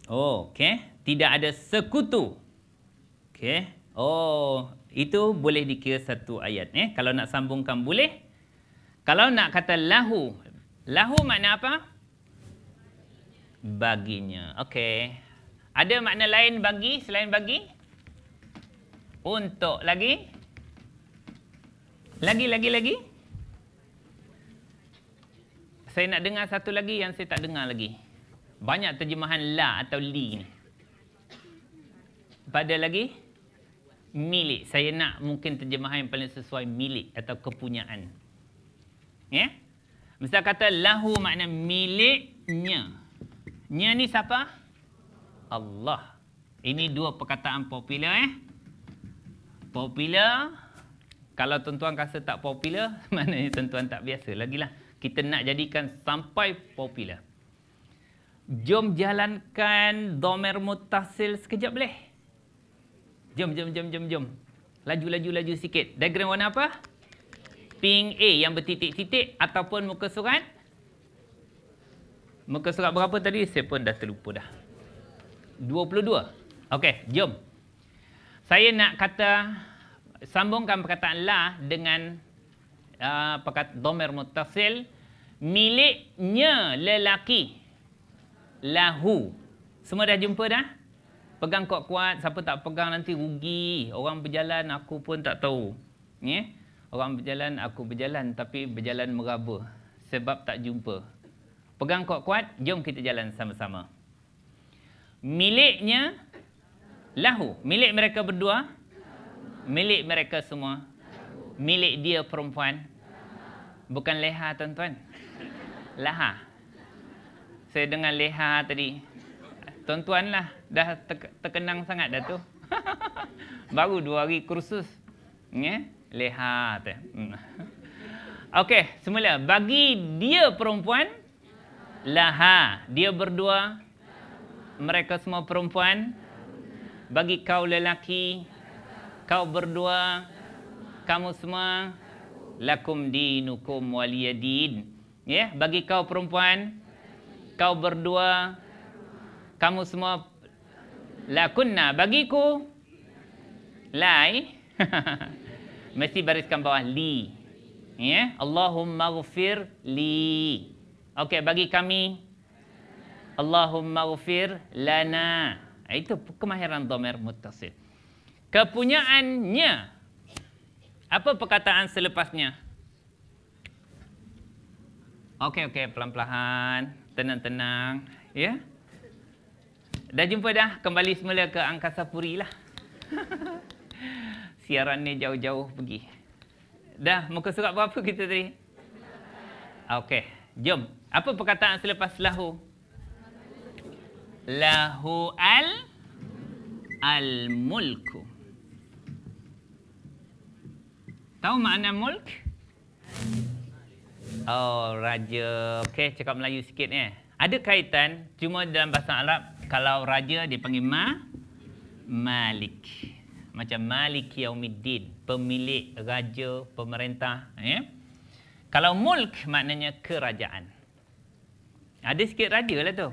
Oh, okay. Tidak ada sekutu. Okay. Oh, itu boleh dikira satu ayat. Eh? Kalau nak sambungkan boleh. Kalau nak kata lahu. Lahu makna Apa? baginya. Okey. Ada makna lain bagi selain bagi? Untuk lagi? Lagi lagi lagi? Saya nak dengar satu lagi yang saya tak dengar lagi. Banyak terjemahan la atau li ni. Pada lagi milik. Saya nak mungkin terjemahan yang paling sesuai milik atau kepunyaan. Ya? Yeah? Misal kata lahu makna miliknya. Nya ni siapa? Allah. Ini dua perkataan popular eh. Popular. Kalau tuan-tuan rasa tak popular, maknanya tuan-tuan tak biasa. lagi lah. kita nak jadikan sampai popular. Jom jalankan domer mutasil sekejap boleh? Jom, jom, jom, jom, jom. Laju, laju, laju sikit. Diagram warna apa? Pink A yang bertitik-titik ataupun muka surat? Muka surat berapa tadi? Saya pun dah terlupa dah. 22. Okey, jom. Saya nak kata sambungkan perkataan la dengan uh, perkata domer mutasil miliknya lelaki lahu. Semua dah jumpa dah? Pegang kuat-kuat, siapa tak pegang nanti rugi. Orang berjalan aku pun tak tahu. Ya. Yeah? Orang berjalan aku berjalan tapi berjalan meraba sebab tak jumpa. Pegang kuat-kuat, jom kita jalan sama-sama. Miliknya lahu, milik mereka berdua, milik mereka semua, milik dia perempuan. Bukan leha tuan-tuan. Laha. Saya dengar leha tadi. Tuan-tuan lah, dah terkenang sangat dah tu. Baru dua hari kursus. Yeah? Leha tu. Hmm. Okey, semula. Bagi dia perempuan, laha ha, dia berdua mereka semua perempuan bagi kau lelaki kau berdua kamu semua lakum dinukum waliyadin ya bagi kau perempuan kau berdua kamu semua lakunna bagiku lai mesti bariskan bawah li ya allahumma ghfir li Okey, bagi kami. Allahumma ufir lana. Itu kemahiran domer mutasil. Kepunyaannya. Apa perkataan selepasnya? Okey, okey, pelan-pelan. Tenang-tenang. Ya? Yeah? Dah jumpa dah? Kembali semula ke Angkasa Puri lah. Siaran ni jauh-jauh pergi. Dah, muka surat berapa kita tadi? Okey, jom. Apa perkataan selepas lahu? Lahu al al mulku. Tahu makna mulk? Oh, raja. Okey, cakap Melayu sikit eh. Ada kaitan, cuma dalam bahasa Arab, kalau raja dipanggil ma, malik. Macam malik yaumiddin, pemilik raja, pemerintah. Eh? Kalau mulk, maknanya kerajaan. Ada sikit raja lah tu.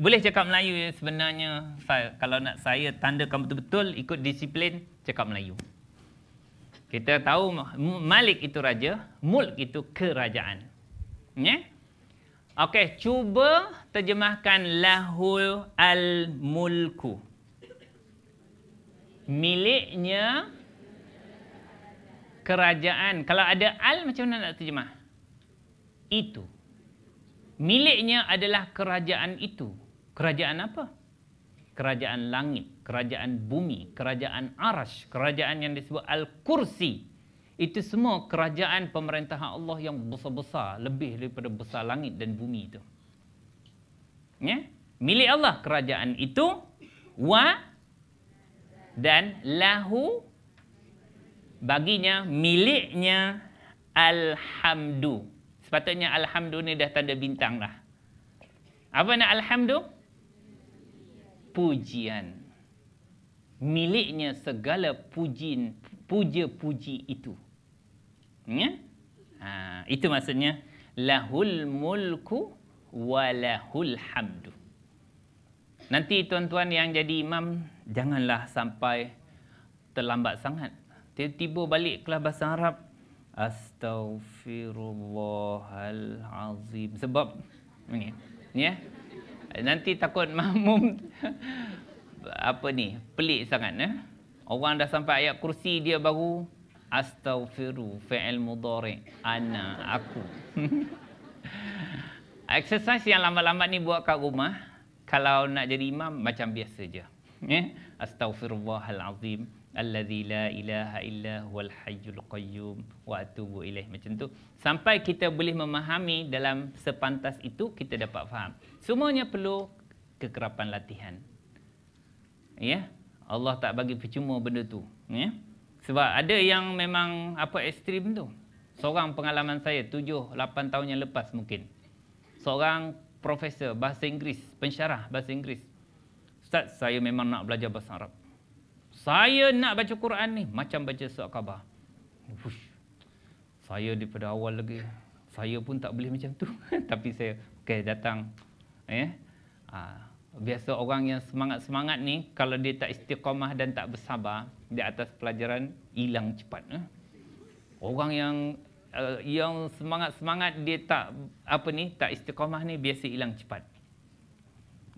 Boleh cakap Melayu sebenarnya. Kalau nak saya tandakan betul-betul ikut disiplin, cakap Melayu. Kita tahu Malik itu raja, Mulk itu kerajaan. Ya? Okey, cuba terjemahkan lahul al-mulku. Miliknya kerajaan. Kalau ada al, macam mana nak terjemah? Itu miliknya adalah kerajaan itu. Kerajaan apa? Kerajaan langit, kerajaan bumi, kerajaan aras kerajaan yang disebut Al-Kursi. Itu semua kerajaan pemerintahan Allah yang besar-besar, lebih daripada besar langit dan bumi itu. Ya? Milik Allah kerajaan itu wa dan lahu baginya miliknya alhamdulillah Patutnya Alhamdulillah ni dah tanda bintang lah. Apa nak Alhamdulillah? Pujian. Miliknya segala pujin, puja-puji itu. Ya? Ha, itu maksudnya. Lahul mulku walahul hamdu. Nanti tuan-tuan yang jadi imam, janganlah sampai terlambat sangat. Tiba-tiba balik kelas bahasa Arab, Azim. sebab ni ya nanti takut makmum apa ni pelik sangat ya eh? orang dah sampai ayat kursi dia baru astaghfiru fi'il mudhari ana aku exercise yang lama-lama ni buat kat rumah kalau nak jadi imam macam biasa je ya eh? Azim. Allazi la ilaha illa huwal hayyul qayyum wa atubu ilaih. Macam tu. Sampai kita boleh memahami dalam sepantas itu, kita dapat faham. Semuanya perlu kekerapan latihan. Ya. Allah tak bagi percuma benda tu. Ya. Sebab ada yang memang apa ekstrim tu. Seorang pengalaman saya, 7, 8 tahun yang lepas mungkin. Seorang profesor bahasa Inggeris, pensyarah bahasa Inggeris. Ustaz, saya memang nak belajar bahasa Arab saya nak baca Quran ni macam baca surat khabar. Ush. Saya daripada awal lagi. Saya pun tak boleh macam tu. Tapi saya okay, datang. Eh? Ah, biasa orang yang semangat-semangat ni, kalau dia tak istiqamah dan tak bersabar, di atas pelajaran, hilang cepat. Eh? Orang yang uh, yang semangat-semangat dia tak apa ni tak istiqamah ni biasa hilang cepat.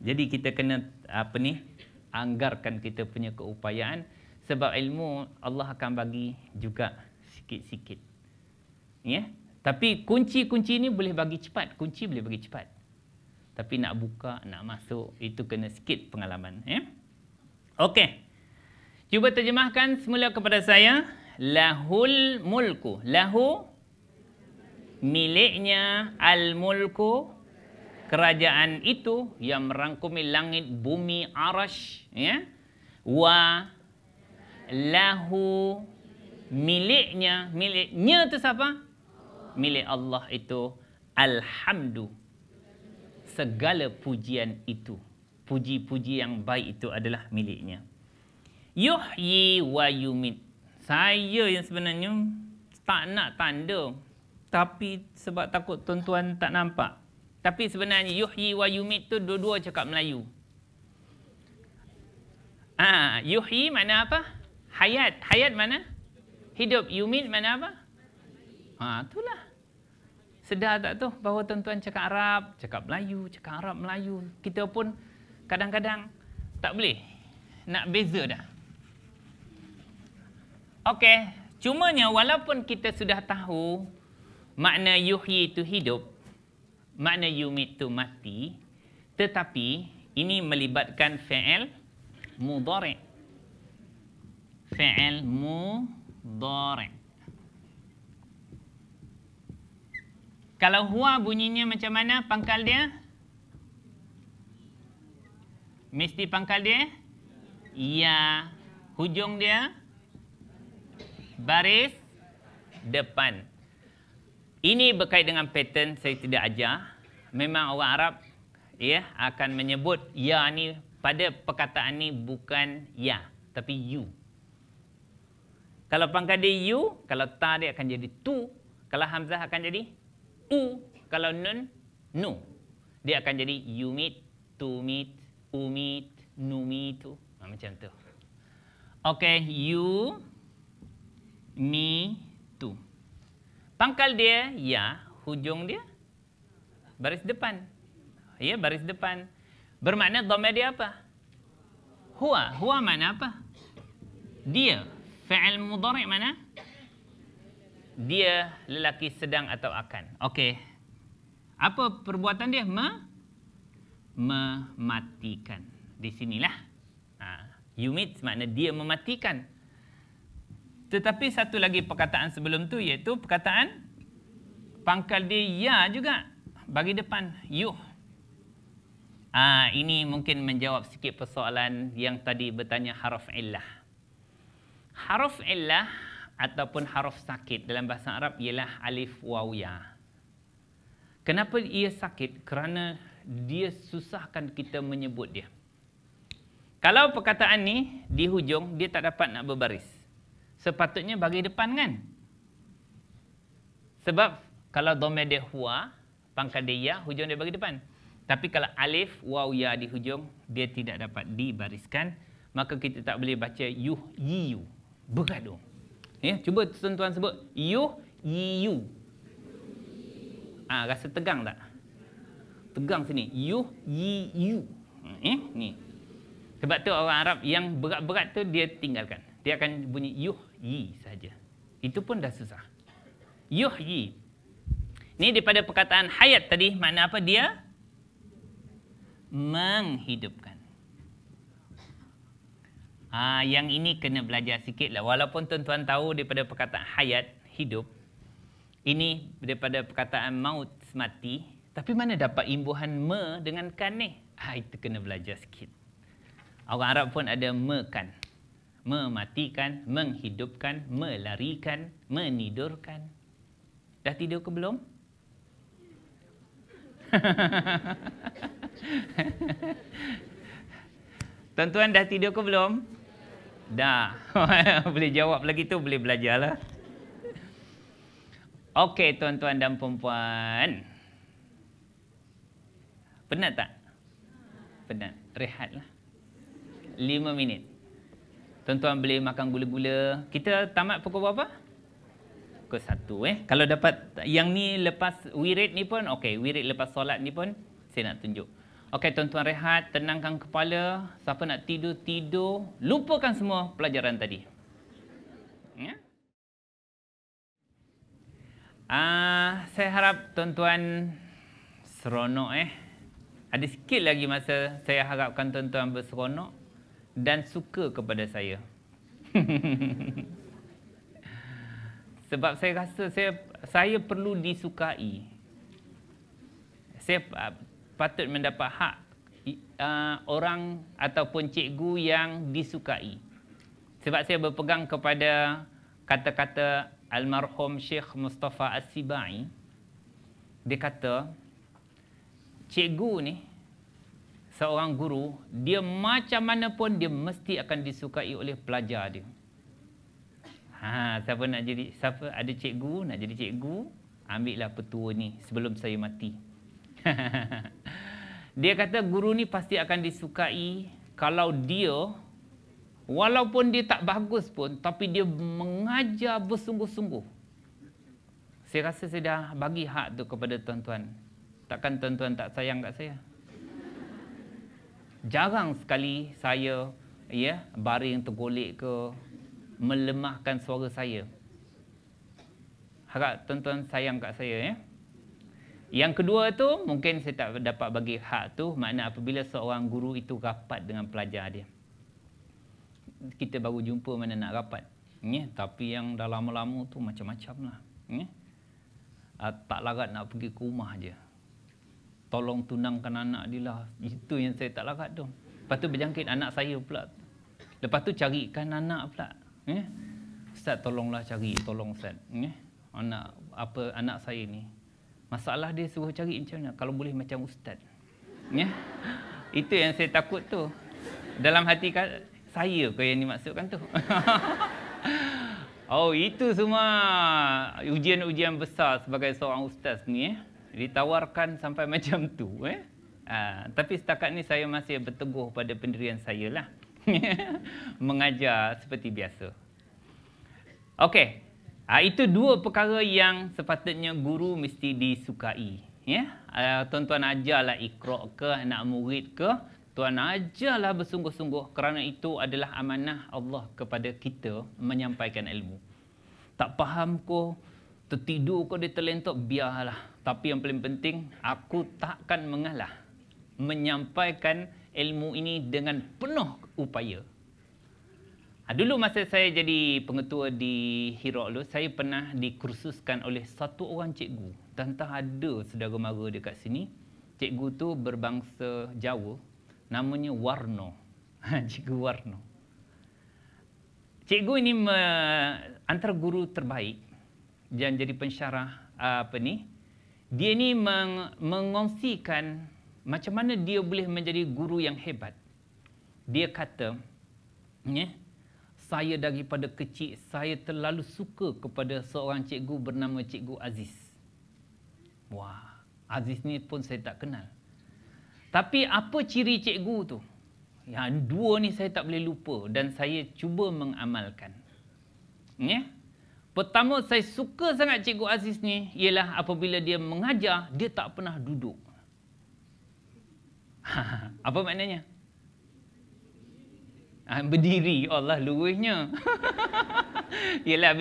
Jadi kita kena apa ni anggarkan kita punya keupayaan sebab ilmu Allah akan bagi juga sikit-sikit. Ya. Tapi kunci-kunci ni boleh bagi cepat, kunci boleh bagi cepat. Tapi nak buka, nak masuk itu kena sikit pengalaman, ya. Okey. Cuba terjemahkan semula kepada saya lahul mulku. Lahu miliknya al mulku kerajaan itu yang merangkumi langit bumi arash ya wa lahu miliknya miliknya itu siapa milik Allah itu alhamdu segala pujian itu puji-puji yang baik itu adalah miliknya yuhyi wa yumit saya yang sebenarnya tak nak tanda tapi sebab takut tuan-tuan tak nampak tapi sebenarnya yuhyi wa yumit tu dua-dua cakap Melayu. Ah, ha, yuhyi mana apa? Hayat. Hayat mana? Hidup. Yumit mana apa? Ha, itulah. Sedar tak tu bahawa tuan-tuan cakap Arab, cakap Melayu, cakap Arab Melayu. Kita pun kadang-kadang tak boleh nak beza dah. Okey, cumanya walaupun kita sudah tahu makna yuhyi itu hidup, makna yumit tu mati tetapi ini melibatkan fi'il mudhari fi'il mudhari kalau huwa bunyinya macam mana pangkal dia mesti pangkal dia ya hujung dia baris depan ini berkait dengan pattern saya tidak ajar. Memang orang Arab ya akan menyebut ya ni pada perkataan ni bukan ya tapi you. Kalau pangkat dia you, kalau ta dia akan jadi tu, kalau hamzah akan jadi u, kalau nun nu. Dia akan jadi you meet, to meet, u meet, nu meet tu. Ha, macam tu. Okay, you, me, Pangkal dia, ya. Hujung dia, baris depan. Ya, baris depan. Bermakna dhamma dia apa? Hua. Hua mana apa? Dia. Fa'al mudarik mana? Dia lelaki sedang atau akan. Okey. Apa perbuatan dia? Ma, mematikan. Di sinilah. Ha. Yumit makna dia mematikan. Tetapi satu lagi perkataan sebelum tu iaitu perkataan pangkal dia ya juga bagi depan you. Ah ha, ini mungkin menjawab sikit persoalan yang tadi bertanya harf illah. Harf illah ataupun harf sakit dalam bahasa Arab ialah alif waw ya. Kenapa ia sakit? Kerana dia susahkan kita menyebut dia. Kalau perkataan ni di hujung dia tak dapat nak berbaris sepatutnya bagi depan kan? Sebab kalau domed dia huwa, pangkal dia ya, hujung dia bagi depan. Tapi kalau alif, waw, ya di hujung, dia tidak dapat dibariskan. Maka kita tak boleh baca yuh, yiyu. dong. Ya, cuba tuan-tuan sebut. Yuh, yiyu. Ah, ha, rasa tegang tak? Tegang sini. Yuh, yiyu. Eh, ni. Sebab tu orang Arab yang berat-berat tu dia tinggalkan. Dia akan bunyi yuh, yuhyi saja. Itu pun dah susah. Yuhyi. Ini daripada perkataan hayat tadi, makna apa dia? Menghidupkan. Ah, ha, yang ini kena belajar sikit lah. Walaupun tuan-tuan tahu daripada perkataan hayat, hidup. Ini daripada perkataan maut, mati. Tapi mana dapat imbuhan me dengan kan ni? Ha, itu kena belajar sikit. Orang Arab pun ada me kan mematikan, menghidupkan, melarikan, menidurkan. Dah tidur ke belum? Tuan-tuan dah tidur ke belum? Dah. boleh jawab lagi tu boleh belajarlah. Okey tuan-tuan dan puan-puan. Penat tak? Penat. Rehatlah. Lima minit. Tuan-tuan boleh makan gula-gula. Kita tamat pukul berapa? Pukul satu eh. Kalau dapat yang ni lepas wirid ni pun, okey, wirid lepas solat ni pun saya nak tunjuk. Okey, tuan-tuan rehat, tenangkan kepala. Siapa nak tidur, tidur. Lupakan semua pelajaran tadi. Ya? Ah, saya harap tuan-tuan seronok eh. Ada sikit lagi masa saya harapkan tuan-tuan berseronok dan suka kepada saya. Sebab saya rasa saya saya perlu disukai. Saya ah, patut mendapat hak uh, orang ataupun cikgu yang disukai. Sebab saya berpegang kepada kata-kata almarhum Sheikh Mustafa As-Sibai. Dia kata, cikgu ni seorang guru, dia macam mana pun dia mesti akan disukai oleh pelajar dia. Ha, siapa nak jadi siapa ada cikgu nak jadi cikgu, ambil lah petua ni sebelum saya mati. dia kata guru ni pasti akan disukai kalau dia walaupun dia tak bagus pun tapi dia mengajar bersungguh-sungguh. Saya rasa saya dah bagi hak tu kepada tuan-tuan. Takkan tuan-tuan tak sayang kat saya? jarang sekali saya ya baring tergolek ke melemahkan suara saya. Harap tuan-tuan sayang kat saya ya. Yang kedua tu mungkin saya tak dapat bagi hak tu makna apabila seorang guru itu rapat dengan pelajar dia. Kita baru jumpa mana nak rapat. Ya, tapi yang dah lama-lama tu macam-macam lah. Ya. Ah, tak larat nak pergi ke rumah je tolong tunangkan anak dia lah. Itu yang saya tak larat tu. Lepas tu berjangkit anak saya pula. Lepas tu carikan anak pula. Eh? Ustaz tolonglah cari, tolong Ustaz. Eh? Anak, apa, anak saya ni. Masalah dia suruh cari macam mana? Kalau boleh macam Ustaz. Eh? Itu yang saya takut tu. Dalam hati kan saya ke yang dimaksudkan tu. Oh, itu semua ujian-ujian besar sebagai seorang ustaz ni. Eh? ditawarkan sampai macam tu eh ha, tapi setakat ni saya masih berteguh pada pendirian saya lah mengajar seperti biasa okey ha, itu dua perkara yang sepatutnya guru mesti disukai ya ha, tuan-tuan ajarlah ikra ke nak murid ke tuan ajarlah bersungguh-sungguh kerana itu adalah amanah Allah kepada kita menyampaikan ilmu tak faham ko tertidur ko dia terlentok biarlah tapi yang paling penting aku takkan mengalah menyampaikan ilmu ini dengan penuh upaya. Ha, dulu masa saya jadi pengetua di Hiroklu, saya pernah dikursuskan oleh satu orang cikgu. Dan tak ada saudara mara dekat sini. Cikgu tu berbangsa Jawa. Namanya Warno. Ha, cikgu Warno. Cikgu ini me, antara guru terbaik. Dan jadi pensyarah ah, apa ni, dia ni meng- mengongsikan macam mana dia boleh menjadi guru yang hebat. Dia kata, ya, saya daripada kecil, saya terlalu suka kepada seorang cikgu bernama Cikgu Aziz. Wah, Aziz ni pun saya tak kenal. Tapi apa ciri cikgu tu? Yang dua ni saya tak boleh lupa dan saya cuba mengamalkan. Ya, Pertama saya suka sangat Cikgu Aziz ni ialah apabila dia mengajar dia tak pernah duduk. Apa maknanya? Ha, berdiri Allah luwihnya. berdiri.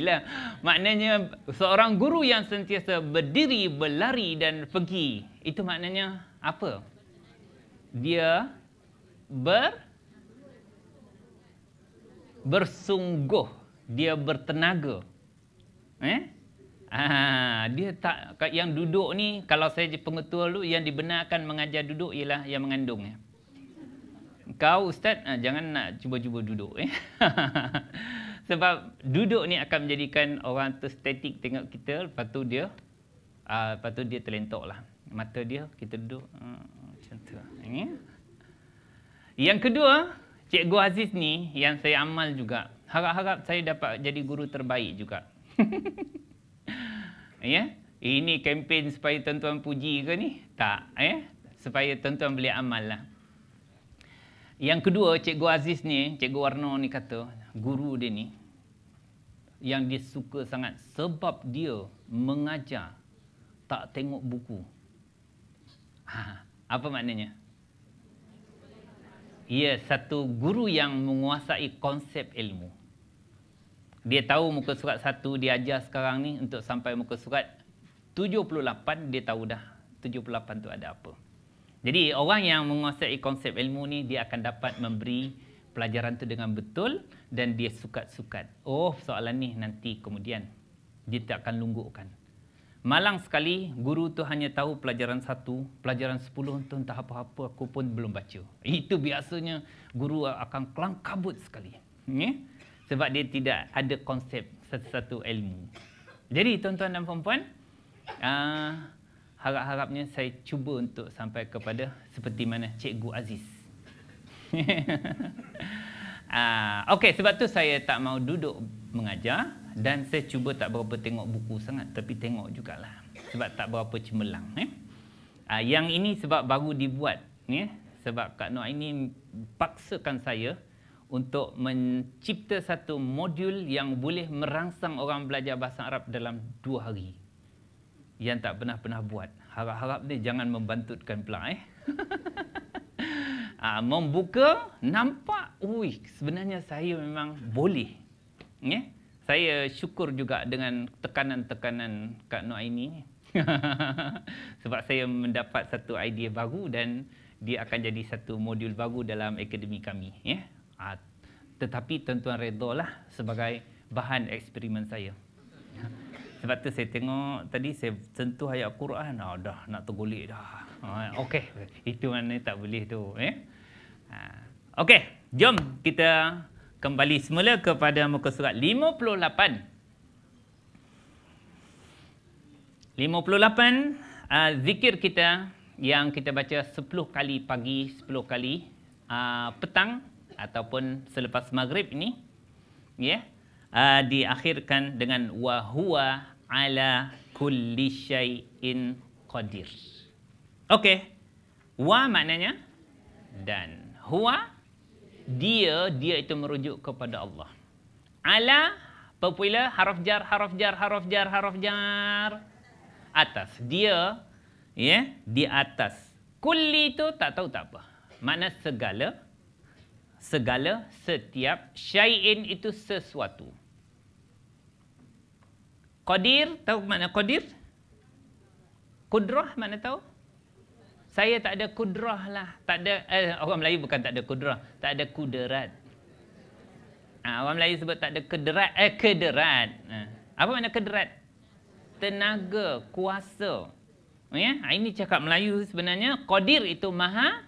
berdirilah. Maknanya seorang guru yang sentiasa berdiri, berlari dan pergi. Itu maknanya apa? Dia ber bersungguh dia bertenaga. Eh? Ah, dia tak yang duduk ni kalau saya jadi pengetua dulu yang dibenarkan mengajar duduk ialah yang mengandung ya. Kau ustaz ah, jangan nak cuba-cuba duduk eh. Sebab duduk ni akan menjadikan orang tu statik tengok kita lepas tu dia ah, lepas tu dia terlentok lah. Mata dia kita duduk ah, tu. Ini. Eh. Yang kedua, Cikgu Aziz ni yang saya amal juga Harap-harap saya dapat jadi guru terbaik juga. ya? Ini kempen supaya tuan-tuan puji ke ni? Tak. Ya? Supaya tuan-tuan boleh amal lah. Yang kedua, Cikgu Aziz ni, Cikgu Warno ni kata, guru dia ni, yang dia suka sangat sebab dia mengajar tak tengok buku. Ha, apa maknanya? Ya, satu guru yang menguasai konsep ilmu. Dia tahu muka surat satu dia ajar sekarang ni untuk sampai muka surat 78 dia tahu dah 78 tu ada apa. Jadi orang yang menguasai konsep ilmu ni dia akan dapat memberi pelajaran tu dengan betul dan dia sukat-sukat. Oh soalan ni nanti kemudian dia tak akan lunggukkan. Malang sekali guru tu hanya tahu pelajaran satu, pelajaran sepuluh tu entah apa-apa aku pun belum baca. Itu biasanya guru akan kelang kabut sekali. Yeah? sebab dia tidak ada konsep satu-satu ilmu. Jadi tuan-tuan dan puan-puan, uh, harap-harapnya saya cuba untuk sampai kepada seperti mana Cikgu Aziz. uh, Okey, sebab tu saya tak mau duduk mengajar dan saya cuba tak berapa tengok buku sangat tapi tengok jugalah sebab tak berapa cemerlang. Eh? Uh, yang ini sebab baru dibuat. Eh? Sebab Kak Noah ini paksakan saya untuk mencipta satu modul yang boleh merangsang orang belajar bahasa Arab dalam dua hari. Yang tak pernah-pernah buat. Harap-harap ni jangan membantutkan pula eh. ha, membuka, nampak, ui, sebenarnya saya memang boleh. Yeah? Saya syukur juga dengan tekanan-tekanan Kak Noa ini. Sebab saya mendapat satu idea baru dan dia akan jadi satu modul baru dalam akademi kami. Yeah? Ha, tetapi tuan-tuan redha lah sebagai bahan eksperimen saya. Sebab tu saya tengok tadi saya sentuh ayat Quran. Oh, dah nak tergolik dah. Ah, Okey, itu mana tak boleh tu. Eh? Ha. Okey, jom kita kembali semula kepada muka surat 58. 58 uh, zikir kita yang kita baca 10 kali pagi, 10 kali uh, petang ataupun selepas maghrib ini ya yeah, uh, diakhirkan dengan wa huwa ala kulli syai'in qadir. Okey. Wa maknanya dan huwa dia dia itu merujuk kepada Allah. Ala popular haraf jar haraf jar haraf jar haraf jar atas dia ya yeah, di atas kulli itu tak tahu tak apa makna segala segala setiap syai'in itu sesuatu. Qadir, tahu mana? Qadir? Kudrah mana tahu? Saya tak ada kudrah lah. Tak ada, eh, orang Melayu bukan tak ada kudrah. Tak ada kudrat. Ha, ah, orang Melayu sebut tak ada kederat. Eh, kederat. Ha. Apa mana kederat? Tenaga, kuasa. Oh, ya? Ha, ini cakap Melayu sebenarnya. Qadir itu maha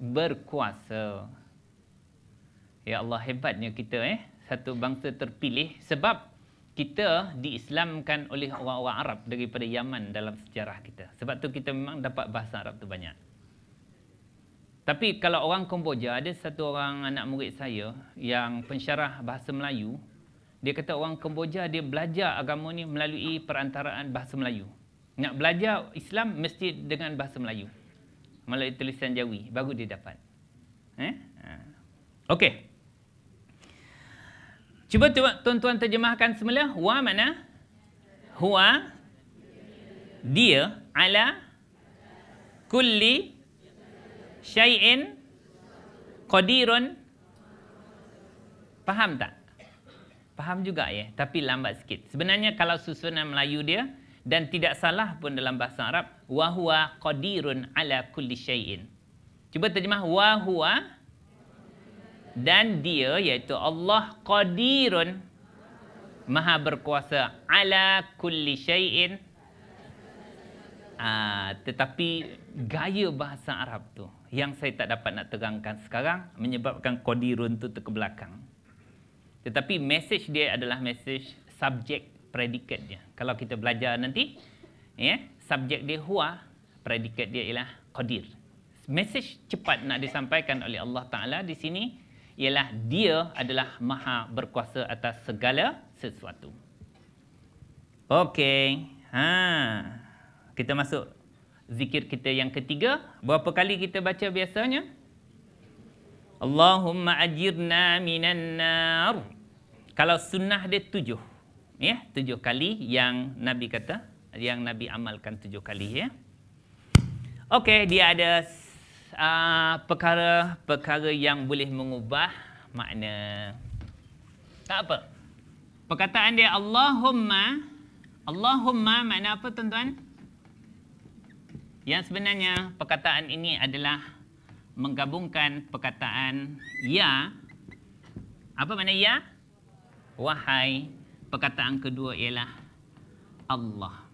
berkuasa. Ya Allah hebatnya kita eh satu bangsa terpilih sebab kita diislamkan oleh orang-orang Arab daripada Yaman dalam sejarah kita. Sebab tu kita memang dapat bahasa Arab tu banyak. Tapi kalau orang Kemboja ada satu orang anak murid saya yang pensyarah bahasa Melayu, dia kata orang Kemboja dia belajar agama ni melalui perantaraan bahasa Melayu. Nak belajar Islam mesti dengan bahasa Melayu. Melalui tulisan Jawi baru dia dapat. Eh? Ha. Okey. Cuba tuan, tuan terjemahkan semula. Hua mana? Hua. Dia. Ala. Kulli. Syai'in. Qadirun. Faham tak? Faham juga ya. Tapi lambat sikit. Sebenarnya kalau susunan Melayu dia. Dan tidak salah pun dalam bahasa Arab. Wahua qadirun ala kulli syai'in. Cuba terjemah. Wahua. Wahua dan dia iaitu Allah qadirun maha berkuasa ala kulli syai'in Aa, ah, tetapi gaya bahasa Arab tu yang saya tak dapat nak terangkan sekarang menyebabkan qadirun tu terkebelakang tetapi mesej dia adalah mesej subjek predikat dia kalau kita belajar nanti ya yeah, subjek dia huwa predikat dia ialah qadir mesej cepat nak disampaikan oleh Allah taala di sini ialah dia adalah maha berkuasa atas segala sesuatu. Okey. Ha. Kita masuk zikir kita yang ketiga. Berapa kali kita baca biasanya? Allahumma ajirna minan nar. Kalau sunnah dia tujuh. Ya, tujuh kali yang Nabi kata, yang Nabi amalkan tujuh kali. Ya. Okey, dia ada uh, ah, perkara-perkara yang boleh mengubah makna. Tak apa. Perkataan dia Allahumma Allahumma makna apa tuan-tuan? Yang sebenarnya perkataan ini adalah menggabungkan perkataan ya apa makna ya? Wahai perkataan kedua ialah Allah.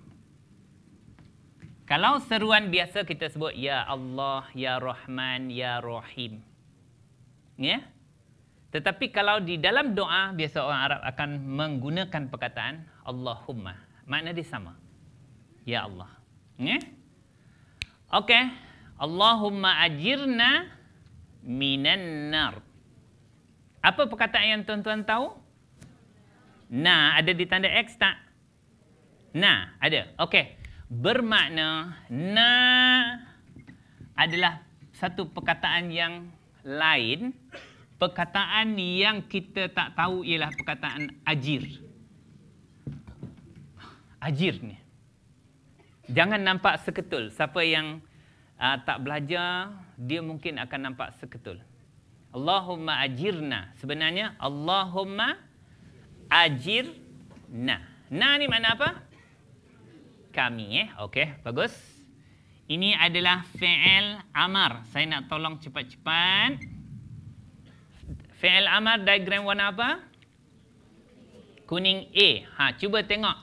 Kalau seruan biasa kita sebut ya Allah, ya Rahman, ya Rahim. Ya. Yeah? Tetapi kalau di dalam doa biasa orang Arab akan menggunakan perkataan Allahumma. Makna dia sama. Ya Allah. Ya. Yeah? Okey. Allahumma ajirna minan nar. Apa perkataan yang tuan-tuan tahu? Nah, ada di tanda X tak? Nah, ada. Okey bermakna na adalah satu perkataan yang lain. Perkataan yang kita tak tahu ialah perkataan ajir. Ajir ni. Jangan nampak seketul. Siapa yang uh, tak belajar, dia mungkin akan nampak seketul. Allahumma ajirna. Sebenarnya, Allahumma ajirna. Na ni mana apa? kami eh. Okey, bagus. Ini adalah fi'il amar. Saya nak tolong cepat-cepat. Fi'il amar diagram warna apa? Kuning A. Ha, cuba tengok.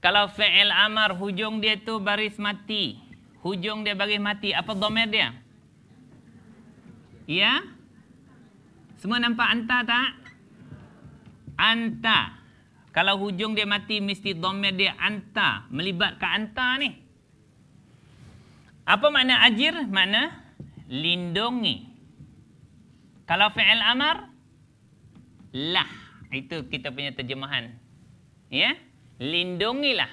Kalau fi'il amar hujung dia tu baris mati. Hujung dia baris mati, apa domer dia? Ya? Semua nampak anta tak? Anta. Kalau hujung dia mati mesti dhamir dia anta melibat ke anta ni. Apa makna ajir? Makna lindungi. Kalau fi'il amar lah. Itu kita punya terjemahan. Ya? Lindungilah.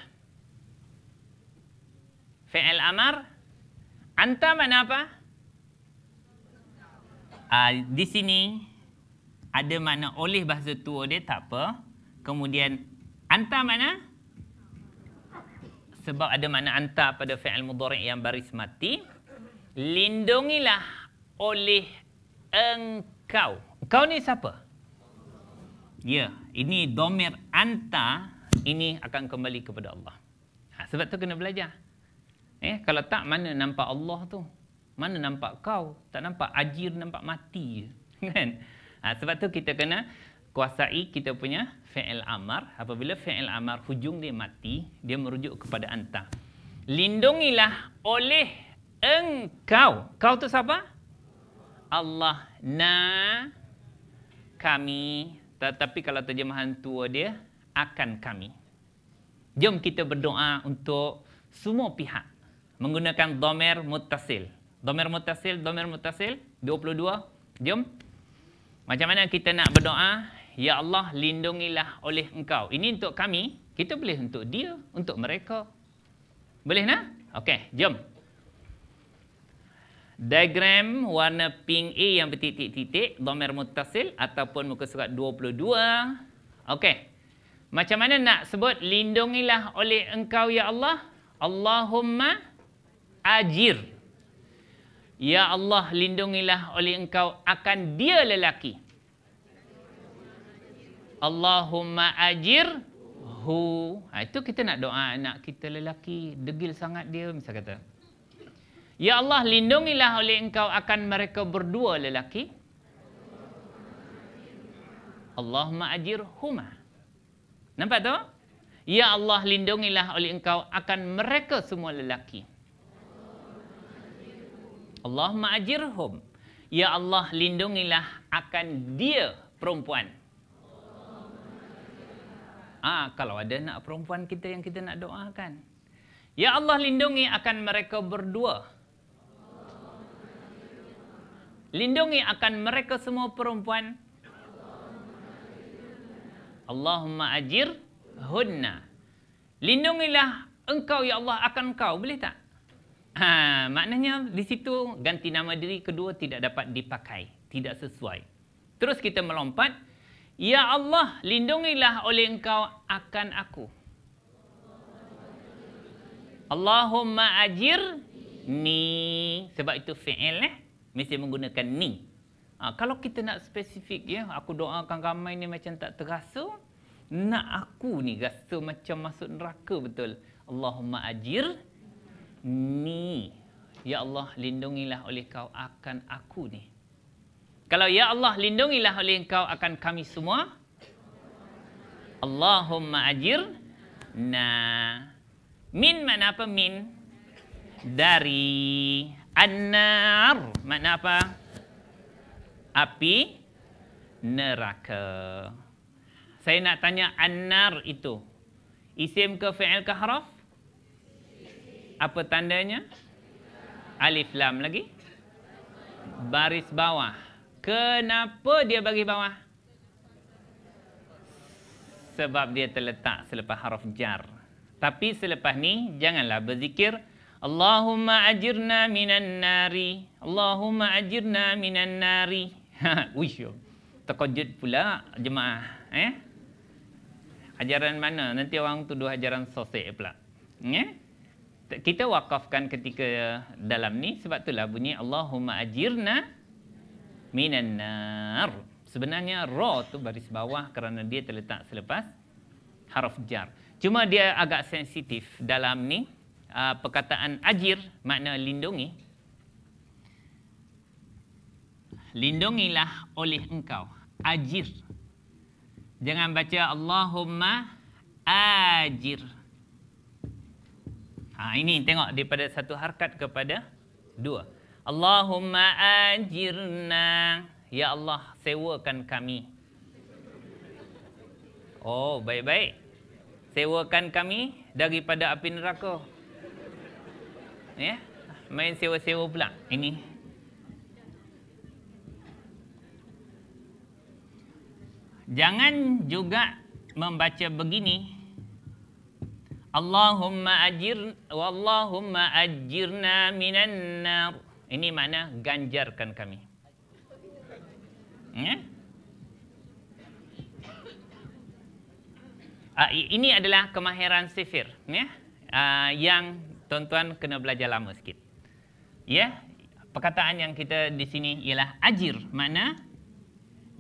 Fi'il amar anta makna apa? Uh, di sini ada mana oleh bahasa tua dia tak apa. Kemudian anta mana? Sebab ada mana anta pada fi'il mudhari' yang baris mati. Lindungilah oleh engkau. Engkau ni siapa? Ya, ini domir anta ini akan kembali kepada Allah. Ha, sebab tu kena belajar. Eh, kalau tak mana nampak Allah tu? Mana nampak kau? Tak nampak ajir nampak mati je. Kan? Ha, sebab tu kita kena kuasai kita punya fi'il amar. Apabila fi'il amar hujung dia mati, dia merujuk kepada anta. Lindungilah oleh engkau. Kau tu siapa? Allah na kami. Tetapi kalau terjemahan tua dia, akan kami. Jom kita berdoa untuk semua pihak. Menggunakan domer mutasil. Domer mutasil, domer mutasil. 22. Jom. Macam mana kita nak berdoa? Ya Allah, lindungilah oleh engkau. Ini untuk kami, kita boleh untuk dia, untuk mereka. Boleh nak? Okey, jom. Diagram warna pink A yang bertitik-titik, domer mutasil ataupun muka surat 22. Okey. Macam mana nak sebut, lindungilah oleh engkau, Ya Allah. Allahumma ajir. Ya Allah, lindungilah oleh engkau akan dia lelaki. Allahumma ajir hu. Ha, itu kita nak doa anak kita lelaki. Degil sangat dia, misal kata. Ya Allah, lindungilah oleh engkau akan mereka berdua lelaki. Allahumma ajir huma. Nampak tak? Ya Allah, lindungilah oleh engkau akan mereka semua lelaki. Allahumma ajir hum. Ya Allah, lindungilah akan dia perempuan. Ah, ha, kalau ada anak perempuan kita yang kita nak doakan. Ya Allah lindungi akan mereka berdua. Lindungi akan mereka semua perempuan. Allahumma ajir hunna. Lindungilah engkau ya Allah akan engkau, boleh tak? Ha, maknanya di situ ganti nama diri kedua tidak dapat dipakai, tidak sesuai. Terus kita melompat Ya Allah, lindungilah oleh engkau akan aku. Allahumma ajir ni. Sebab itu fi'il eh. Mesti menggunakan ni. Ha, kalau kita nak spesifik ya, aku doakan ramai ni macam tak terasa. Nak aku ni rasa macam masuk neraka betul. Allahumma ajir ni. Ya Allah, lindungilah oleh kau akan aku ni. Kalau ya Allah lindungilah oleh engkau akan kami semua. Allahumma ajir. Nah. Min mana apa min? Dari an Mana apa? Api neraka. Saya nak tanya an itu. Isim ke fi'il ke haraf? Apa tandanya? Alif lam lagi? Baris bawah. Kenapa dia bagi bawah? Sebab dia terletak selepas harf jar. Tapi selepas ni janganlah berzikir Allahumma ajirna minan nari. Allahumma ajirna minan nari. Ha, wish. Terkejut pula jemaah, eh? Ajaran mana? Nanti orang tuduh ajaran sosek pula. Eh? Kita wakafkan ketika dalam ni sebab itulah bunyi Allahumma ajirna minan nar. Sebenarnya ra tu baris bawah kerana dia terletak selepas harf jar. Cuma dia agak sensitif dalam ni uh, perkataan ajir makna lindungi. Lindungilah oleh engkau. Ajir. Jangan baca Allahumma ajir. Ha, ini tengok daripada satu harkat kepada dua. Allahumma ajirna. Ya Allah, sewakan kami. Oh, baik-baik. Sewakan kami daripada api neraka. Ya, yeah? main sewa-sewa pula. Ini. Jangan juga membaca begini. Allahumma ajir, wallahumma ajirna minan nar. Ini makna ganjarkan kami. Ya? Uh, ini adalah kemahiran sifir ya? uh, yang tuan-tuan kena belajar lama sikit. Ya? Perkataan yang kita di sini ialah ajir. Makna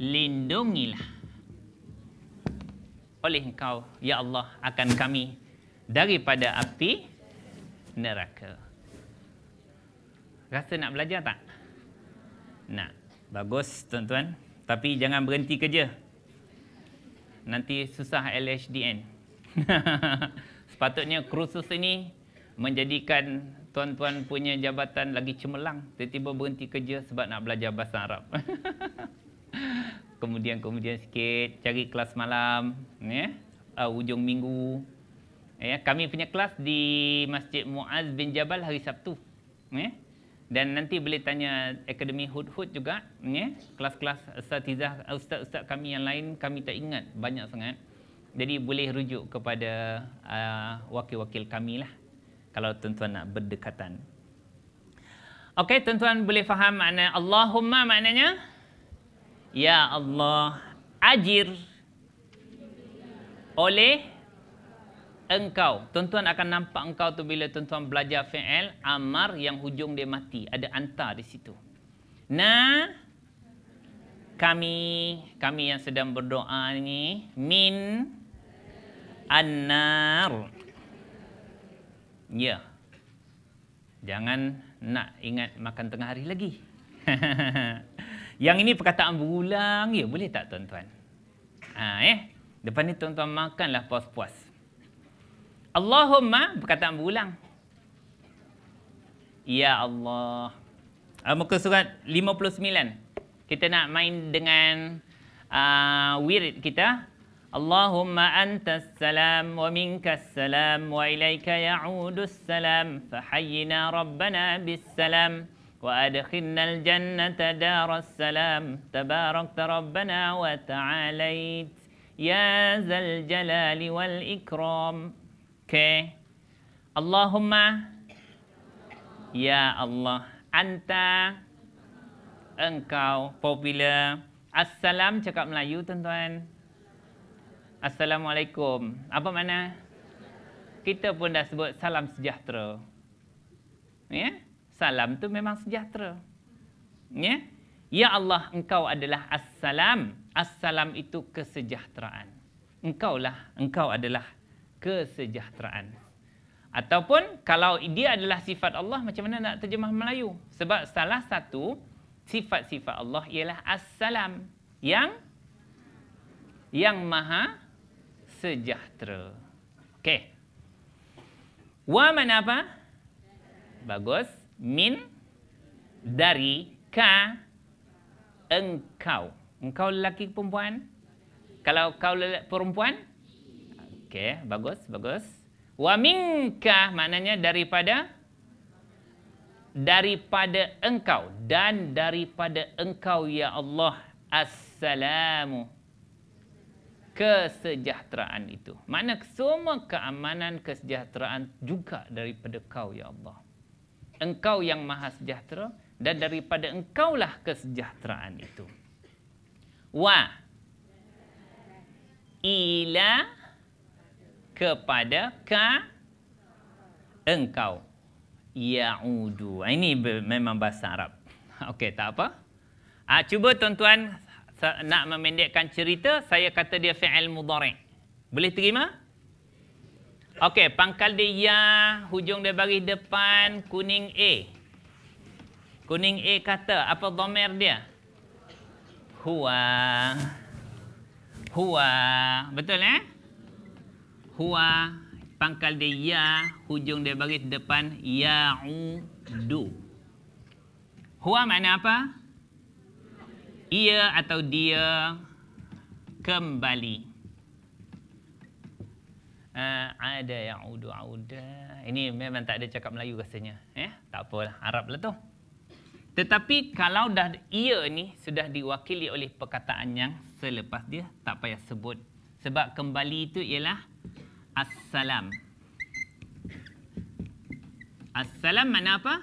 lindungilah oleh engkau, Ya Allah, akan kami daripada api neraka. Rasa nak belajar tak? Nak. Bagus tuan-tuan. Tapi jangan berhenti kerja. Nanti susah LHDN. Sepatutnya kursus ini menjadikan tuan-tuan punya jabatan lagi cemerlang. Tiba-tiba berhenti kerja sebab nak belajar bahasa Arab. Kemudian-kemudian sikit cari kelas malam. Ya? Uh, ah, ujung minggu. Ya? Kami punya kelas di Masjid Muaz bin Jabal hari Sabtu. Ya? Dan nanti boleh tanya Akademi Hood-Hood juga. Ya? Kelas-kelas ustazah, ustaz-ustaz kami yang lain, kami tak ingat banyak sangat. Jadi boleh rujuk kepada uh, wakil-wakil kami lah. Kalau tuan-tuan nak berdekatan. Okey, tuan-tuan boleh faham makna Allahumma maknanya? Ya Allah, ajir oleh engkau. Tuan-tuan akan nampak engkau tu bila tuan-tuan belajar fi'il amar yang hujung dia mati. Ada anta di situ. Na kami kami yang sedang berdoa ni min annar. Ya. Yeah. Jangan nak ingat makan tengah hari lagi. yang ini perkataan berulang. Ya, yeah, boleh tak tuan-tuan? Ha, eh. Depan ni tuan-tuan makanlah puas-puas. Allahumma perkataan berulang. Ya Allah. Uh, muka surat 59. Kita nak main dengan uh, wirid kita. Allahumma antas salam wa minkas salam wa ilaika ya'udus salam fahayyina rabbana bis salam wa adkhilna al jannata daras salam tabarakta rabbana wa ta'alait ya zal jalali wal ikram Okay. Allahumma. Ya Allah. Anta. Engkau. Popular. Assalam cakap Melayu tuan-tuan. Assalamualaikum. Apa mana? Kita pun dah sebut salam sejahtera. Ya? Salam tu memang sejahtera. Ya? Ya Allah, engkau adalah assalam. Assalam itu kesejahteraan. Engkaulah, engkau adalah kesejahteraan. Ataupun kalau dia adalah sifat Allah, macam mana nak terjemah Melayu? Sebab salah satu sifat-sifat Allah ialah Assalam yang yang maha sejahtera. Okey. Wa mana apa? Bagus. Min dari ka engkau. Engkau lelaki perempuan? Kalau kau lelaki perempuan, Okey, bagus, bagus. Wa minka maknanya daripada daripada engkau dan daripada engkau ya Allah assalamu kesejahteraan itu. Mana semua keamanan kesejahteraan juga daripada kau ya Allah. Engkau yang maha sejahtera dan daripada engkaulah kesejahteraan itu. Wa ila kepada ka engkau yaudu ah, ini memang bahasa Arab okey tak apa ha, cuba tuan-tuan nak memendekkan cerita saya kata dia fi'il mudhari boleh terima okey pangkal dia ya hujung dia bagi depan kuning a kuning a kata apa dhamir dia huwa huwa betul eh huwa pangkal dia ya hujung dia bagi depan ya'udu huwa makna apa ia atau dia kembali uh, ada ya'udu auda ini memang tak ada cakap Melayu rasanya eh tak apalah Arab lah tu tetapi kalau dah ia ni sudah diwakili oleh perkataan yang selepas dia tak payah sebut sebab kembali itu ialah Assalam. Assalam makna apa?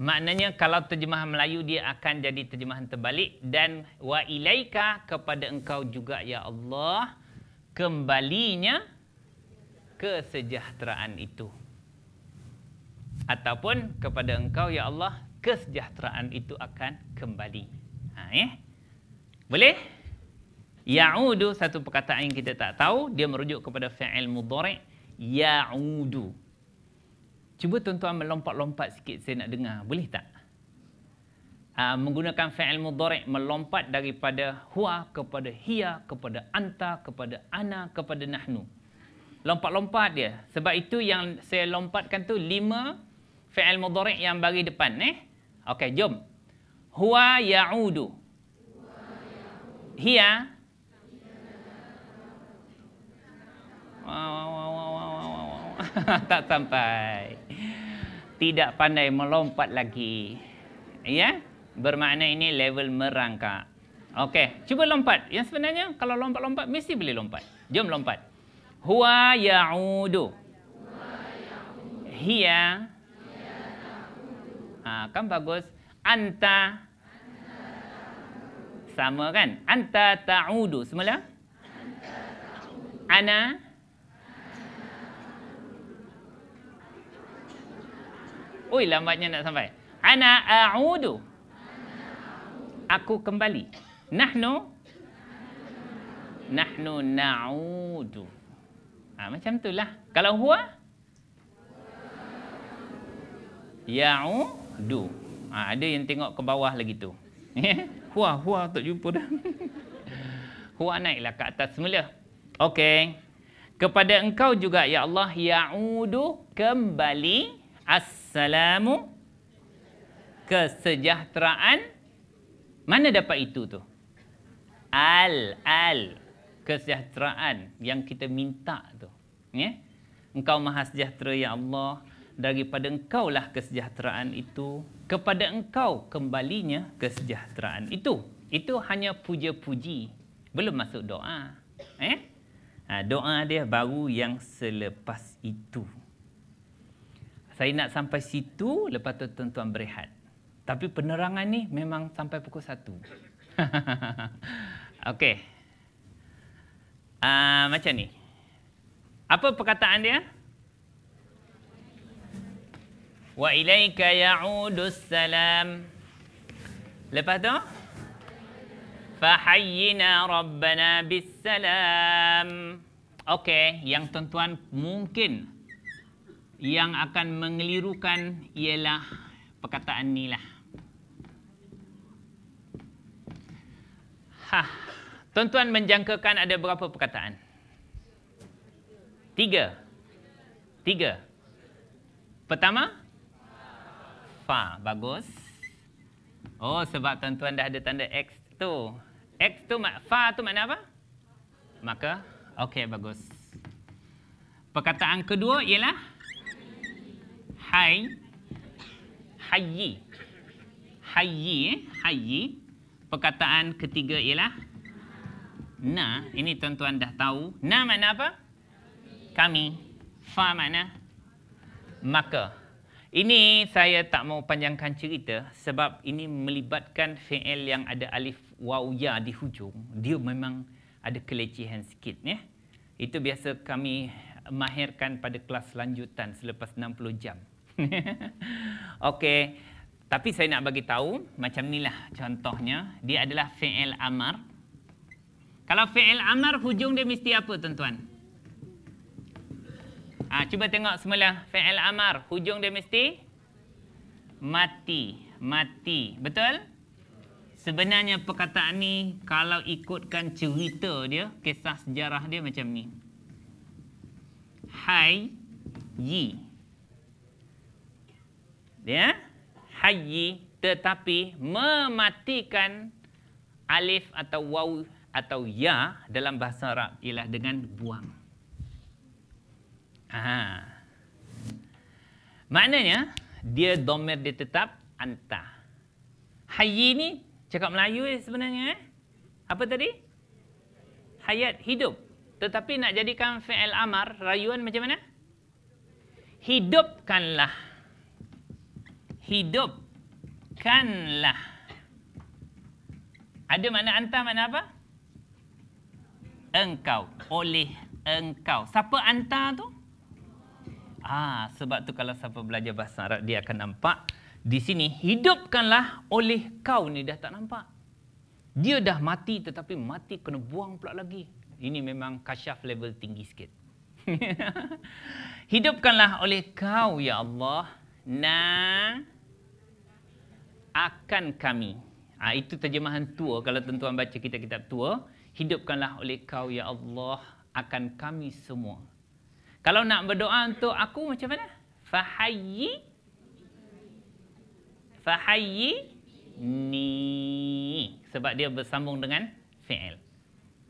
Maknanya kalau terjemahan Melayu dia akan jadi terjemahan terbalik dan wa ilaika kepada engkau juga ya Allah kembalinya kesejahteraan itu. Ataupun kepada engkau ya Allah kesejahteraan itu akan kembali. Ha, eh? Boleh? Ya'udu satu perkataan yang kita tak tahu dia merujuk kepada fi'il mudhari' ya'udu. Cuba tuan-tuan melompat-lompat sikit saya nak dengar. Boleh tak? Uh, menggunakan fi'il mudhari' melompat daripada huwa kepada hiya kepada anta kepada ana kepada nahnu. Lompat-lompat dia. Sebab itu yang saya lompatkan tu lima fi'il mudhari' yang bagi depan eh. Okey, jom. Huwa ya'udu. Huwa ya'udu. tak sampai. Tidak pandai melompat lagi. Ya? Bermakna ini level merangka? Okey, cuba lompat. Yang sebenarnya kalau lompat-lompat mesti boleh lompat. Jom lompat. Huwa ya'udu. Hiya. Ha, kan bagus. Anta. Sama kan? Anta ta'udu. Semula. Ana. Ana. Ui, lambatnya nak sampai. Ana a'udu. Aku kembali. Nahnu. Nahnu na'udu. Ha, macam itulah. Kalau huwa? Ya'udu. Ha, ada yang tengok ke bawah lagi tu. huwa, huwa tak jumpa dah. huwa naiklah ke atas semula. Okey. Kepada engkau juga, Ya Allah, ya'udu kembali. Kembali assalamu kesejahteraan mana dapat itu tu al al kesejahteraan yang kita minta tu ya engkau maha sejahtera ya Allah daripada engkau lah kesejahteraan itu kepada engkau kembalinya kesejahteraan itu itu hanya puja-puji belum masuk doa eh ha, doa dia baru yang selepas itu saya nak sampai situ, lepas tu tuan-tuan berehat. Tapi penerangan ni memang sampai pukul satu. Okey. Uh, macam ni. Apa perkataan dia? Wa ilaika ya'udus salam. Lepas tu? Fahayyina rabbana bis salam. Okey, yang tuan-tuan mungkin yang akan mengelirukan ialah perkataan ni lah. Ha. Tuan-tuan menjangkakan ada berapa perkataan? Tiga. Tiga. Pertama? Fa. Bagus. Oh, sebab tuan-tuan dah ada tanda X tu. X tu, fa tu makna apa? Maka, okey, bagus. Perkataan kedua ialah? Hai. Hayyi. Hayyi. Hayyi. Perkataan ketiga ialah. Na. Ini tuan-tuan dah tahu. Na mana apa? Kami. Fa mana? Maka. Ini saya tak mau panjangkan cerita sebab ini melibatkan fi'il yang ada alif waw ya di hujung. Dia memang ada kelecehan sikit. Ya? Itu biasa kami mahirkan pada kelas lanjutan selepas 60 jam. Okey, tapi saya nak bagi tahu macam inilah contohnya. Dia adalah fi'il amar. Kalau fi'il amar hujung dia mesti apa tuan-tuan? Ha, cuba tengok semula fi'il amar hujung dia mesti mati, mati. Betul? Sebenarnya perkataan ni kalau ikutkan cerita dia, kisah sejarah dia macam ni. Hai, yi ya hayyi tetapi mematikan alif atau waw atau ya dalam bahasa Arab ialah dengan buang. Ha. Maknanya dia domer dia tetap anta. Hayi ni cakap Melayu eh sebenarnya eh? Apa tadi? Hayat hidup. Tetapi nak jadikan fi'il amar, rayuan macam mana? Hidupkanlah hidupkanlah. Ada makna anta makna apa? Engkau. Oleh engkau. Siapa anta tu? Ah, sebab tu kalau siapa belajar bahasa Arab dia akan nampak di sini hidupkanlah oleh kau ni dah tak nampak. Dia dah mati tetapi mati kena buang pula lagi. Ini memang kasyaf level tinggi sikit. hidupkanlah oleh kau ya Allah na akan kami. Ha, itu terjemahan tua. Kalau tuan-tuan baca kita kitab tua, hidupkanlah oleh kau, ya Allah, akan kami semua. Kalau nak berdoa untuk aku, macam mana? Fahayyi. Fahayyi. Ni. Sebab dia bersambung dengan fi'il.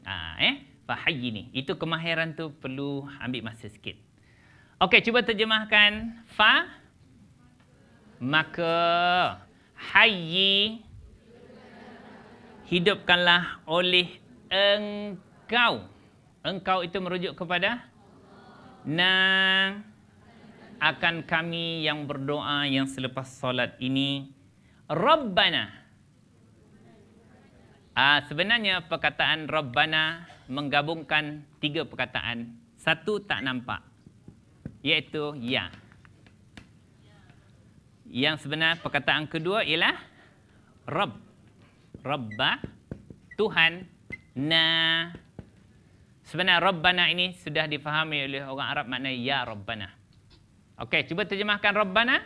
Ha, eh? Fahayyi ni. Itu kemahiran tu perlu ambil masa sikit. Okey, cuba terjemahkan. Fahayyi maka hayyi hidupkanlah oleh engkau engkau itu merujuk kepada nah akan kami yang berdoa yang selepas solat ini rabbana Uh, sebenarnya perkataan Rabbana menggabungkan tiga perkataan. Satu tak nampak. Iaitu Ya. Yeah yang sebenar perkataan kedua ialah Rabb. Rabbah Tuhan na. Sebenar Rabbana ini sudah difahami oleh orang Arab makna ya Rabbana. Okey, cuba terjemahkan Rabbana.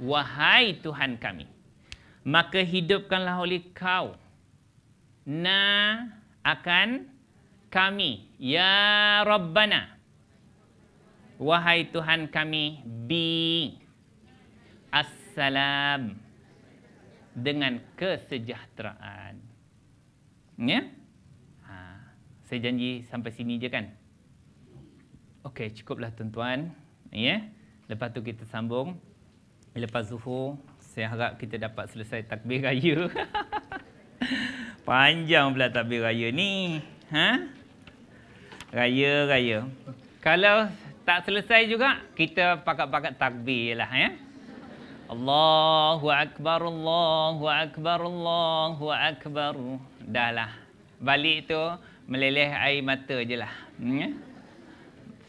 Wahai Tuhan kami. Maka hidupkanlah oleh kau. Na akan kami. Ya Rabbana. Wahai Tuhan kami. Being assalam dengan kesejahteraan. Ya? Ha, saya janji sampai sini je kan. Okey, cukuplah tuan-tuan. Ya. Lepas tu kita sambung lepas Zuhur. Saya harap kita dapat selesai takbir raya. Panjang pula takbir raya ni. Ha? Raya, raya. Kalau tak selesai juga, kita pakat-pakat takbir lah. Ya? Eh? Allahu Akbar, Allahu Akbar, Allahu Akbar. Dah lah. Balik tu, meleleh air mata je lah. Hmm, ya?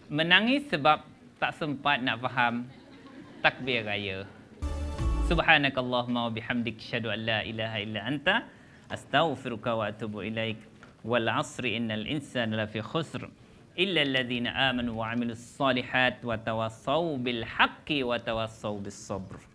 Menangis sebab tak sempat nak faham takbir raya. Subhanakallahumma wa bihamdik syadu an la ilaha illa anta astaghfiruka wa atubu ilaik wal asri innal insana lafi khusr illa alladhina amanu wa amilus salihat wa tawassaw bil haqqi wa tawassaw sabr.